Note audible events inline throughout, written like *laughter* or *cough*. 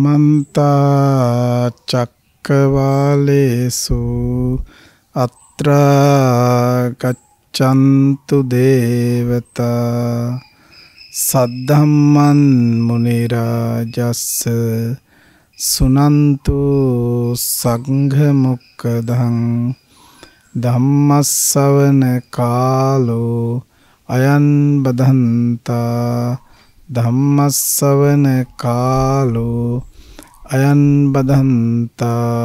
සමන්තා චක්කවාලේසු අත්‍රාගච්ඡන්තු දේවතා සද්ධම්මන් මුනි රාජස්ස සුනන්තු සංඝ මොක්කදං ධම්මස්සවන කාලෝ අයන් බදන්තා ධම්මස්සවන කාලෝ අයන් බදන්තා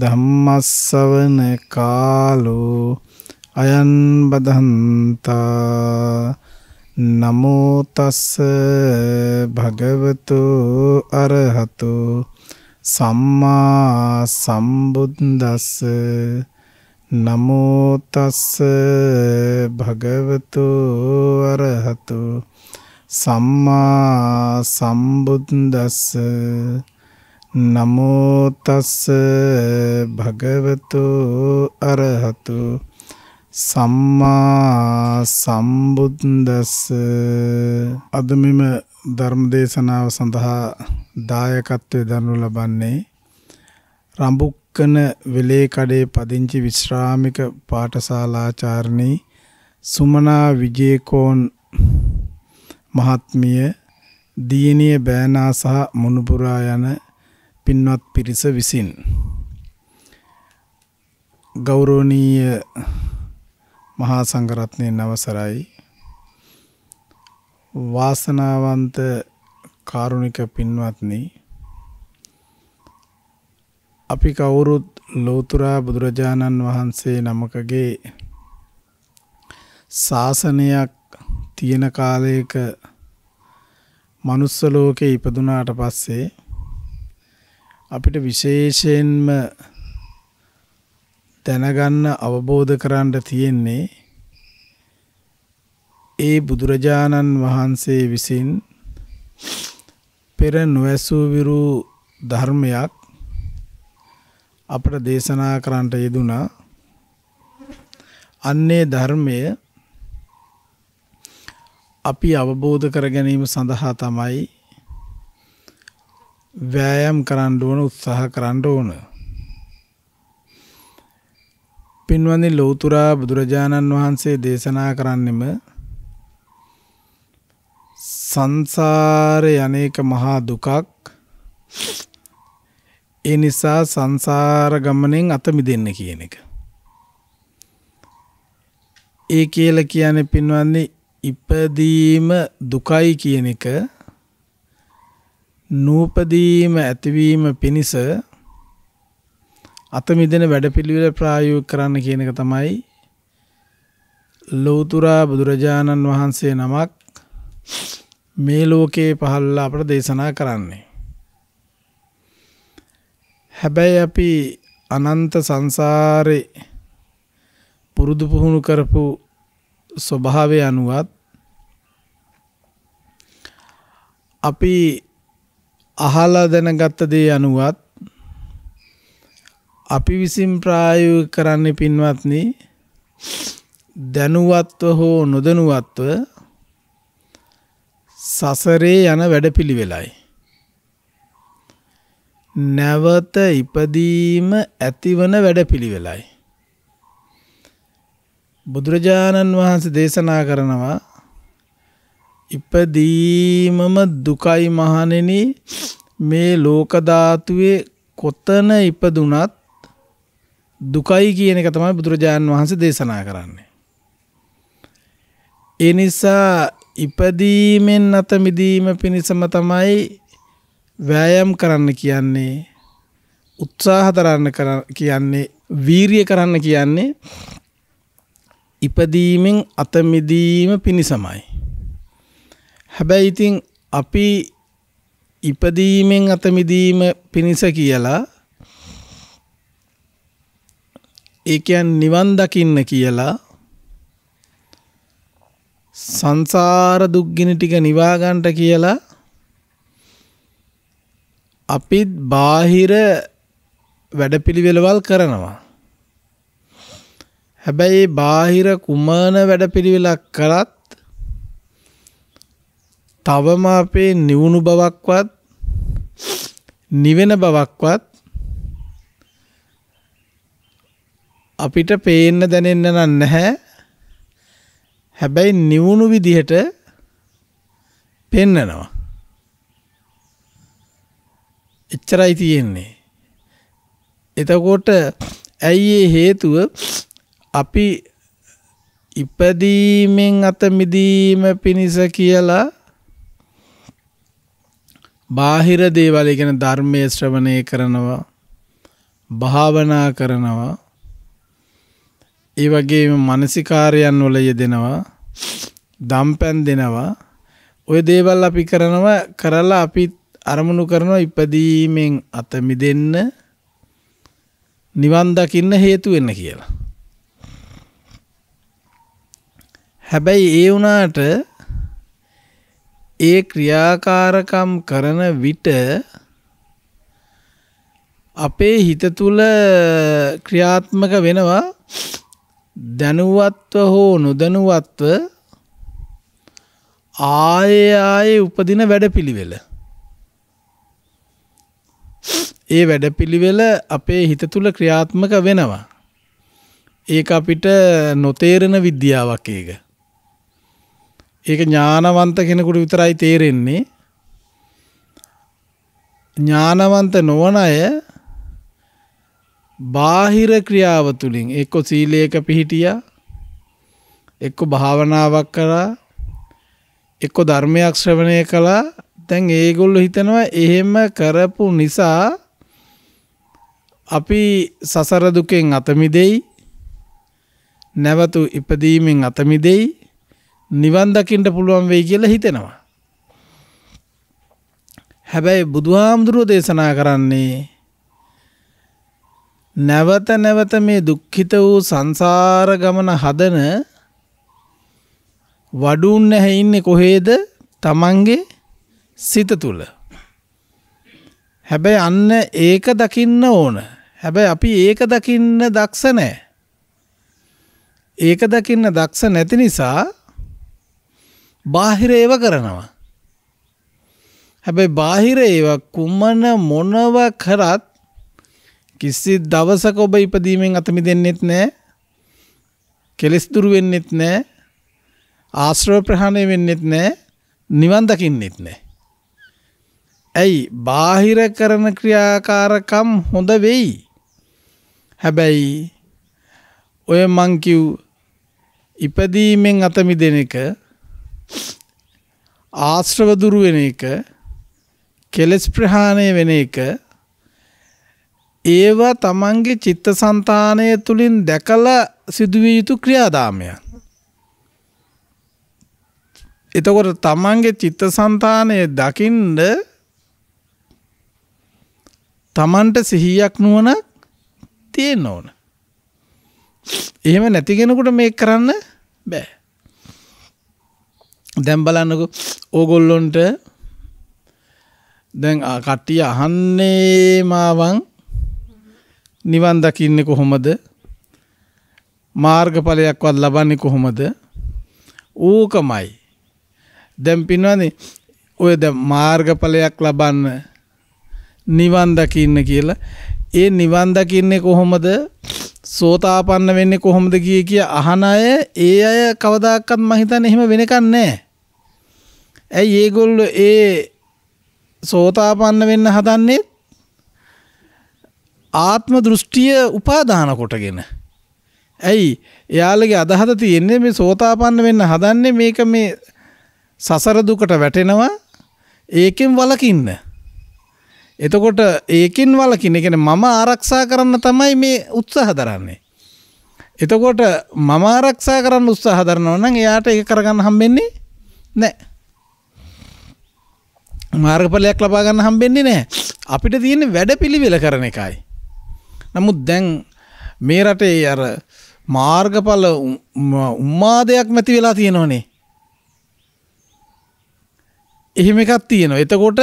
ධම්මස්සවන කාලෝ අයන් බදන්තා නමෝ තස්ස භගවතු අරහතු සම්මා සම්බුද්දස්ස නමෝ තස්ස භගවතු අරහතු සම්මා සම්බුද්දස්ස නමෝ තස් භගවතු අරහතු සම්මා සම්බුද්දස්ස අද මෙම ධර්ම දේශනාව සඳහා දායකත්වය දනු ලබන්නේ රඹුක්කන වෙලේ කඩේ පදිංචි විශ්‍රාමික පාඨශාලාචාර්ණී සුමනා විජේකෝන් මහත්මිය දියණිය බෑනා සහ මුණුපුරා යන පින්වත් පිරිස විසින් ගෞරවනීය මහා සංඝරත්නයේ අවසරයි වාසනාවන්ත කාරුණික පින්වත්නි අපි කවුරුත් ලෝතුරා බුදුරජාණන් වහන්සේ නමකගේ ශාසනයක් තියෙන කාලයක මනුස්ස ලෝකේ ඉපදුනාට පස්සේ අපිට විශේෂයෙන්ම දැනගන්න අවබෝධ කරන්න තියෙන්නේ ඒ බුදුරජාණන් වහන්සේ විසින් පෙර නොඇසූ විරු ධර්මයක් අපට දේශනා කරන්නට යෙදුනා අන්නේ ධර්මය අපි අවබෝධ කර ගැනීම සඳහා තමයි වෑයම් කරන්න ඕන උත්සාහ කරන්න ඕන. පින්වන්දි ලෞතුරා බුදුරජාණන් වහන්සේ දේශනා කරන්නෙම සංසාරය අනේක මහා දුකක් ඒ නිසා සංසාර ගමනෙන් අත මිදෙන්න කියන එක. ඒ කියලා කියන්නේ පින්වන්දි ඉපදීම දුකයි කියන එක නූපදීම ඇතිවීම පිණිස අත මිදෙන වැඩපිළිවෙල ප්‍රායෝගික කරන්න කියන එක තමයි ලෞතුරා බුදුරජාණන් වහන්සේ නමක් මේ ලෝකේ පහළලා අපට දේශනා කරන්නේ. හැබැයි අපි අනන්ත සංසාරේ පුරුදු පුහුණු කරපු ස්වභාවය අනුවත් අපි අහලා දැනගත්ත දේ අනුවත් අපි විසින් ප්‍රායෝගික කරන්නේ පින්වත්නි දැනුවත්ව හෝ නොදැනුවත්ව සසරේ යන වැඩපිළිවෙලයි නැවත ඉපදීම ඇතිවන වැඩපිළිවෙලයි බුදුරජාණන් වහන්සේ දේශනා කරනවා ඉපදීමම දුකයි මහණෙනි මේ ලෝක ධාතුවේ කොතන ඉපදුනත් දුකයි කියන එක තමයි බුදුරජාන් වහන්සේ දේශනා කරන්නේ. ඒ නිසා ඉපදීමෙන් අත මිදීම පිණිසම තමයි වෑයම් කරන්න කියන්නේ උත්සාහ දරන්න කියන්නේ වීරිය කරන්න කියන්නේ ඉපදීමෙන් අත මිදීම පිණිසමයි. හැබැයි ඉතින් අපි ඉපදීමෙන් අත මිදීම පිණිස කියලා ඒ කියන්නේ නිවන් දකින්න කියලා සංසාර දුක්ගිනි ටික නිවා ගන්නට කියලා අපිත් බාහිර වැඩපිළිවෙළවල් කරනවා. හැබැයි බාහිර කුමන වැඩපිළිවෙලක් කරත් තවම අපේ නිවුණු බවක්වත් නිවෙන බවක්වත් අපිට පේන්න දැනෙන්න නම් නැහැ. හැබැයි නිවුණු විදිහට පෙන්නනවා. එච්චරයි තියෙන්නේ. එතකොට ඇයි ඒ හේතුව අපි ඉපදීමෙන් අත මිදීම පිණිස කියලා බාහිර දේවල් ගැන ධර්මය ශ්‍රවණය කරනවා භාවනා කරනවා ඒ වගේ මනසිකාරයන් වල යෙදෙනවා දම්පැන් දෙනවා ඔය දේවල් අපි කරනවා කරලා අපි අරමුණු කරනවා ඉපදීමෙන් අත මිදෙන්න නිවන් දකින්න හේතු වෙන්න කියලා. හැබැයි ඒ වුණාට ඒ ක්‍රියාකාරකම් කරන විට අපේ හිත තුල ක්‍රියාත්මක වෙනවා දැනුවත්ව හෝ නොදැනුවත්ව ආයේ ආයේ උපදින වැඩපිළිවෙල. ඒ වැඩපිළිවෙල අපේ හිත තුල ක්‍රියාත්මක වෙනවා. ඒක අපිට නොතේරෙන විද්‍යාවක් ඒක. ඒක ඥානවන්ත කෙනෙකුට විතරයි තේරෙන්නේ. ඥානවන්ත නොවන අය බාහිර ක්‍රියාව තුළින් එක්ක සීලයක පිහිටියා එක්ක භාවනාවක් කරා එක්ක ධර්මයක් ශ්‍රවණය කළා දැන් ඒගොල්ලෝ හිතනවා එහෙම කරපු නිසා අපි සසර දුකෙන් අත මිදෙයි නැවතු ඉපදීමෙන් අත මිදෙයි නිවන්දකින්ට පුළුවන් වෙයි කියලා හිතෙනවා. හැබැයි බුදුහාමුදුරුව දේශනා කරන්නේ නැවත නැවත මේ දුක්ඛිත වූ සංසාර ගමන හදන වඩුන් නැහැ ඉන්නේ කොහේද? Tamange සිත තුල. හැබැයි අන්න ඒක දකින්න ඕන. හැබැයි අපි ඒක දකින්න දක්ෂ නැහැ. ඒක දකින්න දක්ෂ නැති නිසා බාහිර ඒව කරනවා. හැබැයි බාහිර ඒව කුමන මොනව කරත් කිසි දවසක ඔබ ඉපදීමෙන් අතමි දෙන්නෙත් නෑ කෙලෙස් දුරු වෙන්නෙත් නෑ ආශ්‍රව ප්‍රහාණය වෙන්නෙත් නෑ නිවන් දකින්නෙත් නෑ. ඇයි බාහිර කරන ක්‍රියාකාරකම් හොඳ වෙයි. හැබැයි ඔය මංකිව් ඉපදීමෙන් අතමි දෙන එක ආශ්‍රව දුරු වෙන එක කෙලස් ප්‍රහාණය වෙන එක ඒවා තමන්ගේ චිත්තසංතානය තුළින් දැකලා සිදුවිය යුතු ක්‍රියාදාමයන්. එතකොට තමන්ගේ චිත්තසංතානය දකින්ඩ තමන්ට සිහියක් නුවනක් තියෙන්න ඕන. එහෙම නැතිගෙනකුට මේ කරන්න බෑ. දැම් බලන්නක ඕගොල්ලොන්ට දැන් කට්ටිය අහන්නේ මාවන් නිවන් දකින්නේ කොහොමද මාර්ගඵලයක්වත් ලබන්නේ කොහොමද ඌකමයි දැන් පින්වනේ ඔය දැන් මාර්ගඵලයක් ලබන්න නිවන් දකින්න කියලා ඒ නිවන් දකින්නේ කොහොමද සෝතාපන්න වෙන්නේ කොහොමද කිය කිය අහන අය ඒ අය කවදාකවත් මම හිතන්නේ එහෙම වෙනකන් නැහැ ඇයි ඒගොල්ල ඒ සෝතාපන්න වෙන්න හදන්නේ ආත්ම දෘෂ්ටිය උපාදාන කොටගෙන. ඇයි එයාලගේ අදහස තියෙන්නේ මේ සෝතාපන්න වෙන්න හදන්නේ මේක මේ සසර දුකට වැටෙනවා ඒකෙන් වළකින්න. එතකොට ඒකෙන් වළකින්න කියන්නේ මම ආරක්ෂා කරන්න තමයි මේ උත්සාහ දරන්නේ. එතකොට මම ආරක්ෂා කරන්න උත්සාහ දරනවා නම් එයාට ඒක කරගන්න හම්බෙන්නේ නැහැ. මාර්ගඵලයක් ලබා ගන්න හම්බෙන්නේ නැහැ. අපිට තියෙන්නේ වැඩපිළිවෙල කරන එකයි. නමුත් දැන් මේ රටේ අර මාර්ගඵල උම්මාදයක් නැති වෙලා තියෙනවනේ. එහෙම එකක් තියෙනවා. එතකොට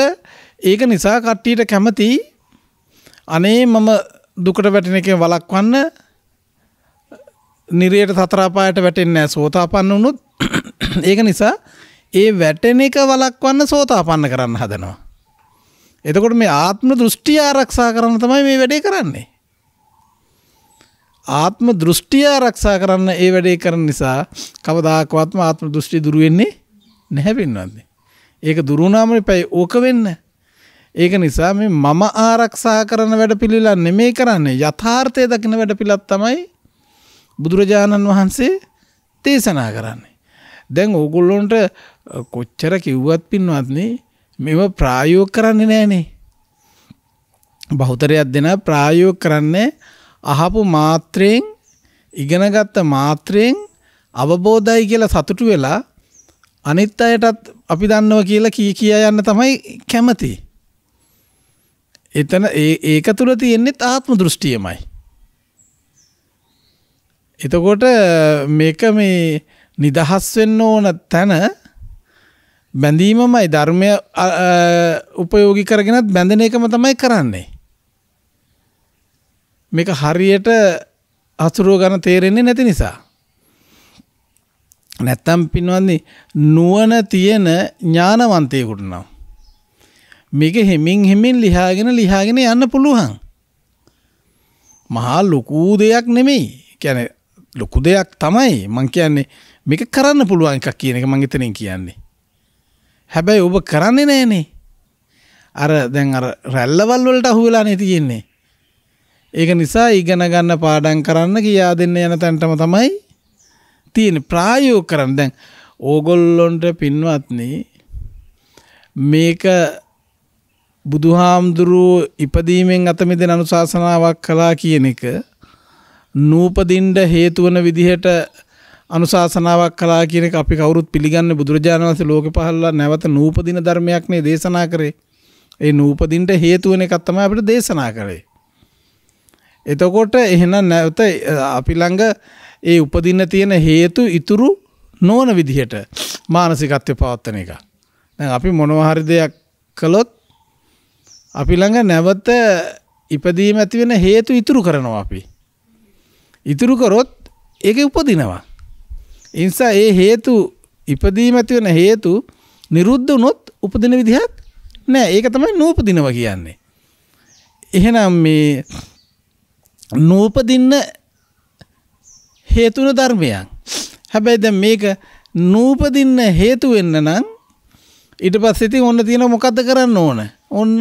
ඒක නිසා කට්ටියට කැමති අනේ මම දුකට වැටෙන එකෙන් වළක්වන්න නිරයට සතර අපායට වැටෙන්නේ නැහැ. සෝතාපන්න වුණොත් *coughs* ඒක නිසා ඒ වැටෙන එක වලක්වන්න සෝතාපන්න කරන්න හදනවා. එතකොට මේ ආත්ම දෘෂ්ටිය ආරක්ෂා කරන්න තමයි මේ වැඩේ කරන්නේ. ආත්ම දෘෂ්ටිය ආරක්ෂා කරන්න ඒ වැඩේ කරන නිසා කවදාකවත්ම ආත්ම දෘෂ්ටි දුරු වෙන්නේ නැහැ පින්වත්නි. ඒක දුරු වුණාම ඉපැයි ඕක වෙන්න. ඒක නිසා මේ මම ආරක්ෂා කරන වැඩපිළිවෙල නෙමෙයි කරන්නේ. යථාර්ථය දකින වැඩපිළිවෙලක් තමයි බුදුරජාණන් වහන්සේ දේශනා කරන්නේ. දැන් ඕගොල්ලොන්ට කොච්චර කිව්වත් පින්වත්නේ මෙව ප්‍රායෝග කරන්නේ නෑනේ. බහුතරයක් දෙනා ප්‍රායෝග කරන්නේ අහපු මාත්‍රයෙන් ඉගෙනගත්ත මාත්‍රයෙන් අවබෝධයි කියලා සතුටු වෙලා අනිත් අයටත් අපි දන්නවා කියලා කී කියා යන්න තමයි කැමති. එතන ඒ ඒක තුල තියෙන්නේ ආත්ම දෘෂ්ටියමයි. එතකොට මේක මේ නිදහස් වෙන්න ඕන තැන බැඳීමමයි ධර්මය උපයෝගි කරගෙනත් බැඳෙන එකම තමයි කරන්නේ. මේක හරියට අතුරුව ගන තේරෙන්නේ නැති නිසා. නැත්තම් පින්වන්නේ නුවණ තියෙන ඥානවන්තයෙකුට නම් මේක හෙමින් හෙමින් ලිහාගෙන ලිහාගෙන යන්න පුළුවන්. මහා ලොකු දෙයක් නෙමෙයි. කියන්නේ ලොකු දෙයක් තමයි. මං කියන්නේ මේක කරන්න පුළුවන් එකක් කියන එක මං එතනින් කියන්නේ. හැබැයි ඔබ කරන්නේ නෑනේ අර දැන් අර රැල්ලවල් වලට අහු වෙලා නේ තියෙන්නේ. ඒක නිසා ඉගෙන ගන්න පාඩම් කරන්න කියා දෙන්න යන තැනටම තමයි තියෙන්නේ ප්‍රායෝගික කරන්න. දැන් ඕගොල්ලොන්ට පින්වත්නි මේක බුදුහාමුදුරුව ඉපදීමෙන් අත මිදෙන අනුශාසනාවක් කළා කියන එක නූපදින්න හේතු වන විදිහට අනුශාසනාවක් කලා කියන එක අපි කවුරුත් පිළිගන්නේ බුදුරජාණන් වහන්සේ ලෝකෙ පහළලා නැවත නූපදින ධර්මයක් නේ දේශනා කරේ. ඒ නූපදින්ට හේතු වෙන එකක් තමයි අපිට දේශනා කරේ. එතකොට එහෙනම් නැවත අපි ළඟ ඒ උපදින්න තියෙන හේතු ඉතුරු නොවන විදිහට මානසිකත්වය පවත්වන එක. දැන් අපි මොනවා හරි දෙයක් කළොත් අපි ළඟ නැවත ඉපදීම ඇති වෙන හේතු ඉතුරු කරනවා අපි. ඉතුරු කරොත් ඒක උපදිනවා. ඉන්සා ඒ හේතු ඉපදීම ඇති වෙන හේතු නිරුද්ධ වුණොත් උපදින විදිහක් නෑ ඒක තමයි නූපදිනව කියන්නේ. එහෙනම් මේ නූපදින්න හේතුන ධර්මයන්. හැබැයි දැන් මේක නූපදින්න හේතු වෙන්න නම් ඊට පස්සේ ඉතින් ඔන්න තියෙන මොකද්ද කරන්න ඕන? ඔන්න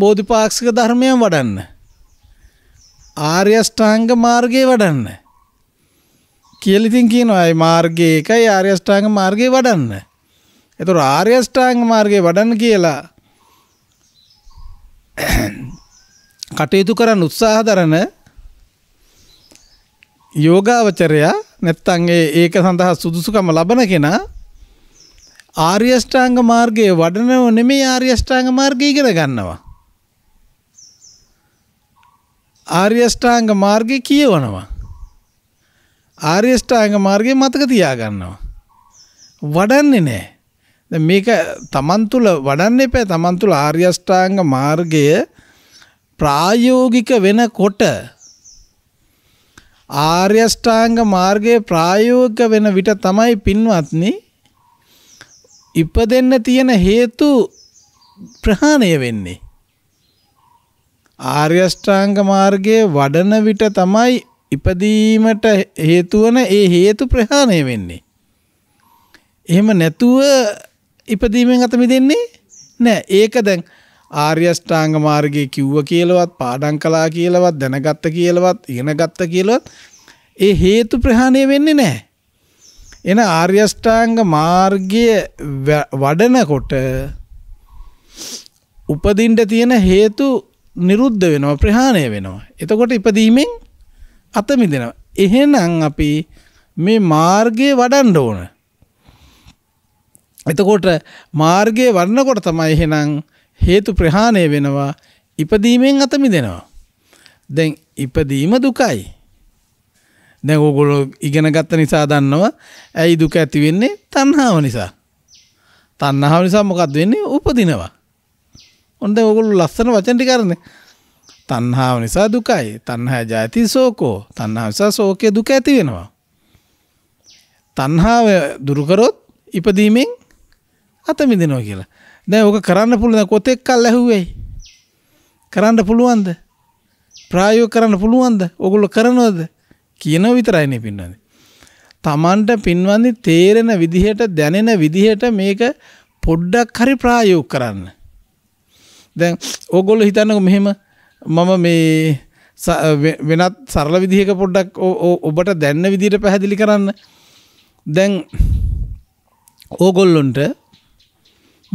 බෝධිපාක්ෂික ධර්මයන් වඩන්න. ආර්ය ෂ්ටාංග මාර්ගයේ වඩන්න. කියලිතින් කියනවායි මාර්ගය එකයි ආර්යෂ්ඨාංග මාර්ගය වඩන්න. එතුර ආර්යෂ්ඨාංග මාර්ගය වඩන්න කියලා *clears throat* කටයුතු කරන්න උත්සාහ දරන යෝගාවචරයා නැත්තන් ඒක සඳහා සුදුසුකම ලබන කෙනා ආර්යෂ්ඨාංග මාර්ගයේ වඩනව නෙමේ ආර්යෂ්ඨාංග මාර්ගය ඉගෙන ගන්නවා. ආර්යෂ්ඨාංග මාර්ගය කියවනවා. ආර්යෂ්ඨාංග මාර්ගය මතක තියාගන්නවා. වඩන්නේ නැහැ. දැන් මේක තමන් තුළ වඩන්න එපා. තමන් තුළ ආර්යෂ්ඨාංග මාර්ගය ප්‍රායෝගික වෙනකොට ආර්යෂ්ඨාංග මාර්ගයේ ප්‍රායෝගික වෙන විට තමයි පින්වත්නි ඉපදෙන්න තියෙන හේතු ප්‍රහාණය වෙන්නේ ආර්යෂ්ඨාංග මාර්ගයේ වඩන විට තමයි ඉපදීමට හේතුවන ඒ හේතු ප්‍රහාණය වෙන්නේ. එහෙම නැතුව ඉපදීමෙන් අත මිදෙන්නේ නෑ. ඒක දැන් ආර්ය ෂ්ටාංග මාර්ගයේ කිව්ව කියලාවත් පාඩම් කළා කියලාවත් දැනගත්ත කියලාවත් ඉගෙන ගත්ත කියලාවත් ඒ හේතු ප්‍රහාණය වෙන්නේ නැහැ. එන ආර්ය ෂ්ටාංග මාර්ගය වඩනකොට උපදින්න තියෙන හේතු නිරුද්ධ වෙනවා ප්‍රහාණය වෙනවා. එතකොට ඉපදීමෙන් අත මිදෙනවා. එහෙනම් අපි මේ මාර්ගයේ වඩන්න ඕන. එතකොට මාර්ගයේ වඩනකොට තමයි එහෙනම් හේතු ප්‍රහාණය වෙනවා. ඉපදීමෙන් අත මිදෙනවා. දැන් ඉපදීම දුකයි. දැන් ඕගොල්ලෝ ඉගෙන ගත්ත නිසා දන්නවා. ඇයි දුක ඇති වෙන්නේ? තණ්හාව නිසා. තණ්හාව නිසා මොකක්ද වෙන්නේ? උපදිනවා. ඔන්න දැන් ඕගොල්ලෝ ලස්සන වචන ටික අරන්නේ. තණ්හාව නිසා දුකයි. තණ්හා ජාති සෝකෝ. තණ්හාව නිසා සෝකේ දුක ඇති වෙනවා. තණ්හාව දුරු කරොත් ඉපදීමෙන් අත මිදිනවා කියලා. දැන් ඕක කරන්න පුළුවන් කොතෙක් කල් ඇහුවේයි. කරන්න පුළුවන්ද? ප්‍රායෝගික කරන්න පුළුවන්ද? ඕගොල්ලෝ කරනවද? කියන විතරයි නේ පින්නන්නේ. Tamanට පින්වන්දි තේරෙන විදිහට දැනෙන විදිහට මේක පොඩ්ඩක් හරි ප්‍රායෝගික කරන්න. දැන් ඕගොල්ලෝ හිතන්නකෝ මෙහෙම මම මේ වෙනත් සරල විදිහක පොඩ්ඩක් ඔබට දැන්න විදිට පැහැදිලි කරන්න දැන් ඕගොල්ලොන්ට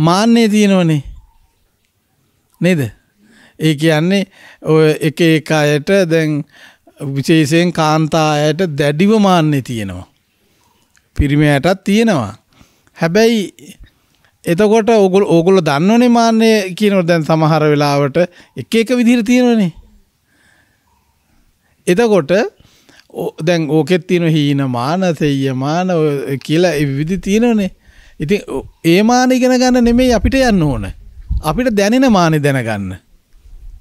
මාන්‍යය තියෙනවනේ නේද ඒ කියන්නේ ඔය එක එක අයට දැන් විශේෂයෙන් කාන්තායට දැඩිව මාන්‍යය තියෙනවා පිරිමයටත් තියෙනවා හැබැයි එතකොට ඔගුල් ඕගුල දන්නවනේ මාන්‍ය කියනොට දැන් සමහර වෙලාවට එක එක විදිර තියෙනවනේ. එතකොට දැන් ඕකෙත් තියෙන හීන මාන සෙය මාන කියලා විදි තියෙනවනේ. ඉතින් ඒ මාන ඉගෙන ගන්න නෙමෙයි අපිට යන්න ඕන. අපිට දැනෙන මානෙ දැනගන්න.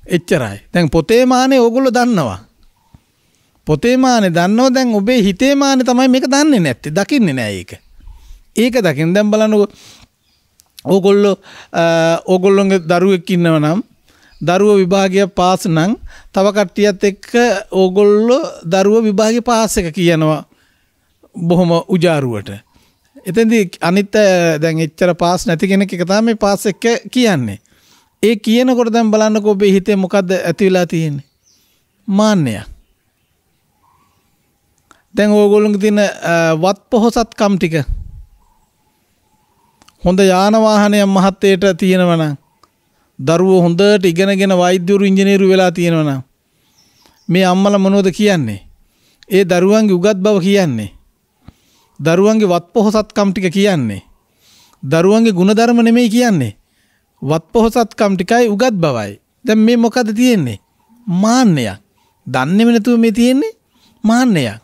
එච්චරයි. දැන් පොතේ මානෙ ඕගොල්ලෝ දන්නවා. පොතේ මානෙ දන්නවා දැන් ඔබේ හිතේ මානෙ තමයි මේක දන්නේ නැත්තේ. දකින්නේ නෑ ඒක. ඒක දකින්න දැන් බලන්නකෝ ඕගොල්ලො ඕගොල්ලොන්ග දරුවෙක් ඉන්නව නම් දරුව විභාගය පාස් නං තවකට්ටියත් එක්ක ඕගොල්ලො දරුව විභාග පාස එක කියනවා බොහොම උජාරුවට. එතදි අනිත් දැන් එච්චර පාස් නැතිගෙන එකතා මේ පාස එක කියන්නේ. ඒ කියනකොට දැම් බලන්න ඔබේ හිතේ මොකක්ද ඇතිවෙලා තියෙන්නේ. මාන්‍යය. දැන් ඕගොලුන් තින වත් පොහොසත් කම් ටික හොඳ යානවාහනයක් මහත්තයට තියෙනවන දරුවෝ හොඳට ඉගෙනගෙන වෛද්‍යවරු ඉංජිනීරු වෙලා තියෙනවන මේ අම්මල මොනෝද කියන්නේ ඒ දරුවන්ගේ උගත් බව කියන්නේ දරුවන්ගේ වත් පොහොසත්කම් ටික කියන්නේ දරුවන්ගේ ගුණධර්ම නෙමෙයි කියන්නේ වත් පොහොසත්කම් ටිකයි උගත් බවයි දැන් මේ මොකද තියෙන්නේ මාන්නයක් දන්නේම නැතුව මේ තියෙන්නේ මාන්නයක්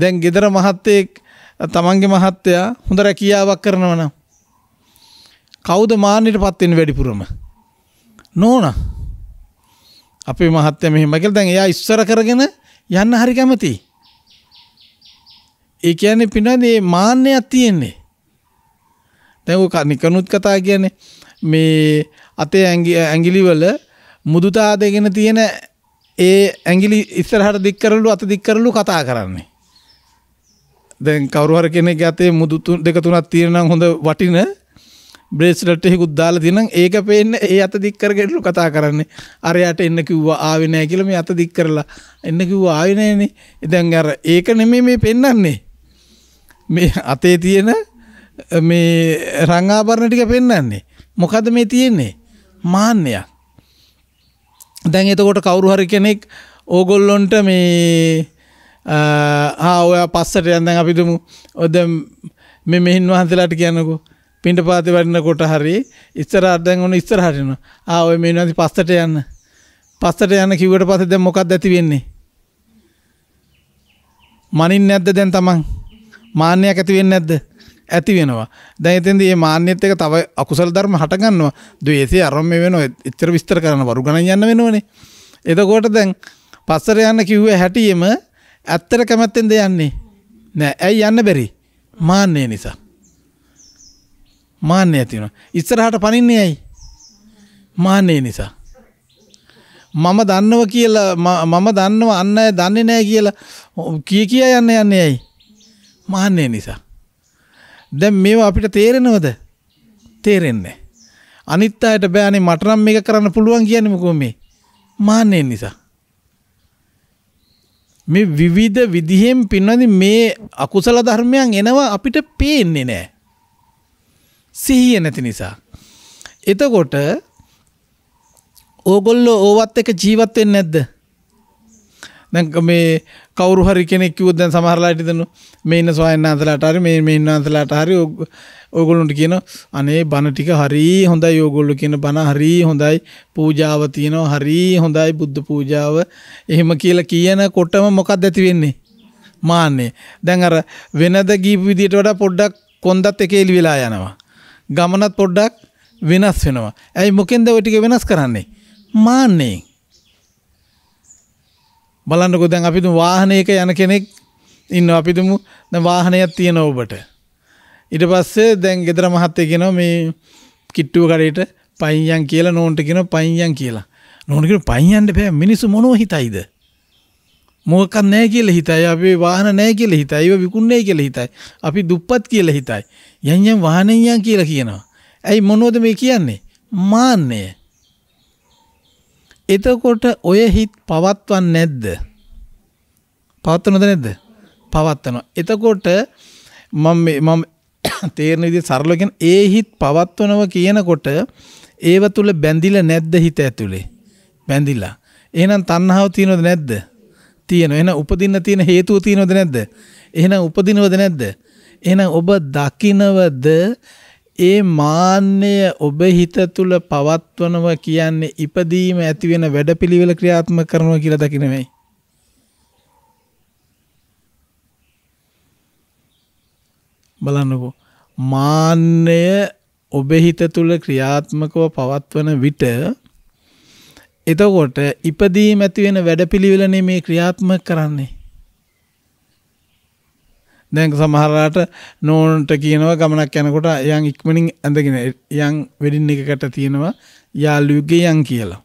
දැන් ගෙදර මහත්තයෙක් තමන්ගේ මහත්තයා හොඳ රැකියාවක් කරනවන. කෞද මානයට පත්වෙන් වැඩිපුරම. නෝන අපි මහත්‍ය මෙහිමකල් දැන් එයා ඉස්සර කරගෙන යන්න හරි කැමති. ඒ කියන්නේ පිනද ඒ මාන්‍යයක් තියෙන්නේ. දැ නිකනුත් කතා කියන්නේ මේ අතේ ඇගිලිවල මුදුතා දෙගෙන තියෙන ඒ ඇගිලි ඉස්සරහට දික්කරලු අත දික්කරලු කතා කරන්නේ. දැන් කවරුහර කෙනෙක් ඇතේ මුදුතු දෙක තුනක් තියෙනවා හොඳ වටින බ්‍රේස්ලට් එකකුත් දාලා තියෙනම් ඒක පේන්න ඒ අත දික් කරගෙනලු කතා කරන්නේ. අරයට එන්න කිව්වා ආවේ නැහැ කියලා මේ අත දික් කරලා එන්න කිව්වා ආවේ නැහනේ. දැන් අර ඒක නෙමෙයි මේ පෙන්වන්නේ. මේ අතේ තියෙන මේ රංග ආභරණ ටික පෙන්වන්නේ. මොකද මේ තියෙන්නේ? මාන්නයක්. දැන් එතකොට කවුරු හරි කෙනෙක් ඕගොල්ලොන්ට මේ ආ පස්සට යන්දැන් අපිතුමු ඔද මෙ මෙහින් වහන්සලාට කියන්නකු පිට පාති වරන්න කොට හරි ඉස්සර අදැන් ඕන ඉස්සර හරින ආය මේ වති පස්සට යන්න පස්සට යන්න කිවට පස දැ මොකක් ඇති වෙන්නේ මනින් නැද්ද දැන් තමන් මාන්‍යයක් ඇතිවෙන්න ඇද්ද ඇති වෙනවා දැනතන්ද ඒ මාන්‍යත එක තව අකුසල් ධර්ම හටගන්නවා දේසේ අරම වෙන එච්චර විස්තර කරන වරු ගණ යන්න වෙනවනේ එතකොට දැන් පස්සර යන්න කිව්ව හැටියීම ඇත්තට කැමැත්තෙන්ද යන්නේ නෑ ඇයි යන්න බැරි මාන්නේ නිසා මාන්‍ය ඇතිවෙන ඉස්සරහට පනින්නේ ඇයි මාන්නේ නිසා මම දන්නව කියලා මම දන්නව අන්න අය දන්නේ නෑ කියලා කිය කිය යන්න යන්නේ ඇයි මාන්නේ නිසා දැන් මේවා අපිට තේරෙනවද තේරෙන්නේ අනිත් අයට බෑනේ මට නම් මේක කරන්න පුළුවන් කියන්නේ මොකෝ මේ මාන්නේ නිසා මේ විවිධ විදිහෙන් පින්වදි මේ අකුසල ධර්මයන් එනවා අපිට පේන්නේ නෑ. සිහිය නැති නිසා. එතකොට ඕගොල්ලෝ ඕවත් එක ජීවත් වෙන්නේ නැද්ද? දැන් මේ කවරු හරි කෙනෙක් කිව්වොත් දැන් සමහරලාට දෙනු මේ ඉන්න ස්වාමීන් වහන්සේලාට හරි මේ මේ ඉන්න වහන්සේලාට හරි ඕගොල්ලොන්ට කියන අනේ බණ ටික හරි හොඳයි ඕගොල්ලෝ කියන බණ හරි හොඳයි පූජාව තියෙනවා හරි හොඳයි බුද්ධ පූජාව එහෙම කියලා කියනකොටම මොකක්ද ඇති වෙන්නේ මාන්නේ දැන් අර වෙනද ගීපු විදියට වඩා පොඩ්ඩක් කොන්දත් එකේලි වෙලා යනවා ගමනත් පොඩ්ඩක් වෙනස් වෙනවා ඇයි මොකෙන්ද ඔය ටික වෙනස් කරන්නේ මාන්නේ බලන්නකො දැන් අපිට වාහනයක යන කෙනෙක් ඉන්න අපිටම වාහනයක් තියෙන ඔබට. ඉට පස්සේ දැන් ගෙදර මහත්තය කෙන මේ කිට්ටුව කරට පයියන් කියලා නෝන්ට කෙන පයියන් කියලා නොනකට පයියන්ට පෑ මිනිසු මොනෝ හිතයිද. මොකක් නෑ කියල හිතයි අපේ වාහන නෑ කියල හිතයි විකුණේ කියල හිතයි අපි දුප්පත් කියල හිතයි. යන්යම් වාහනයන් කියලා කියනවා. ඇයි මොනෝද මේ කියන්නේ මාන්නේ. එතකොට ඔය හිත් පවත්වන් නැද්ද? පවත්වනද නැද්ද? පවත්වනවා. එතකොට මම මම *coughs* තේරෙන විදිහ සරලව කියන ඒ හිත් පවත්වනවා කියනකොට ඒව තුල බැඳිලා නැද්ද හිත ඇතුලේ? බැඳිලා. එහෙනම් තණ්හාව තියෙනවද නැද්ද? තියෙනවා. එහෙනම් උපදින්න තියෙන හේතුව තියෙනවද නැද්ද? එහෙනම් උපදිනවද නැද්ද? එහෙනම් ඔබ දකින්නවද ඒ මාන්නය ඔබ හිත තුළ පවත්වනව කියන්නේ ඉපදීම ඇතිවෙන වැඩපිළිවෙල ක්‍රියාත්ම කරනව කියලා දකිනෙමයි. බලන්නකෝ මාන්නය ඔබ හිත තුළ ක්‍රියාත්මකව පවත්වන විට එතකොට ඉපදීම ඇතිවෙන වැඩපිළිවෙලනේ මේ ක්‍රියාත්මක කරන්නේ දැන් සමහරලාට නෝනට කියනවා ගමනක් යනකොට යන් ඉක්මනින් ඇඳගෙන යන් වෙඩින් එකකට තියෙනවා යාළුගේ යන් කියලා.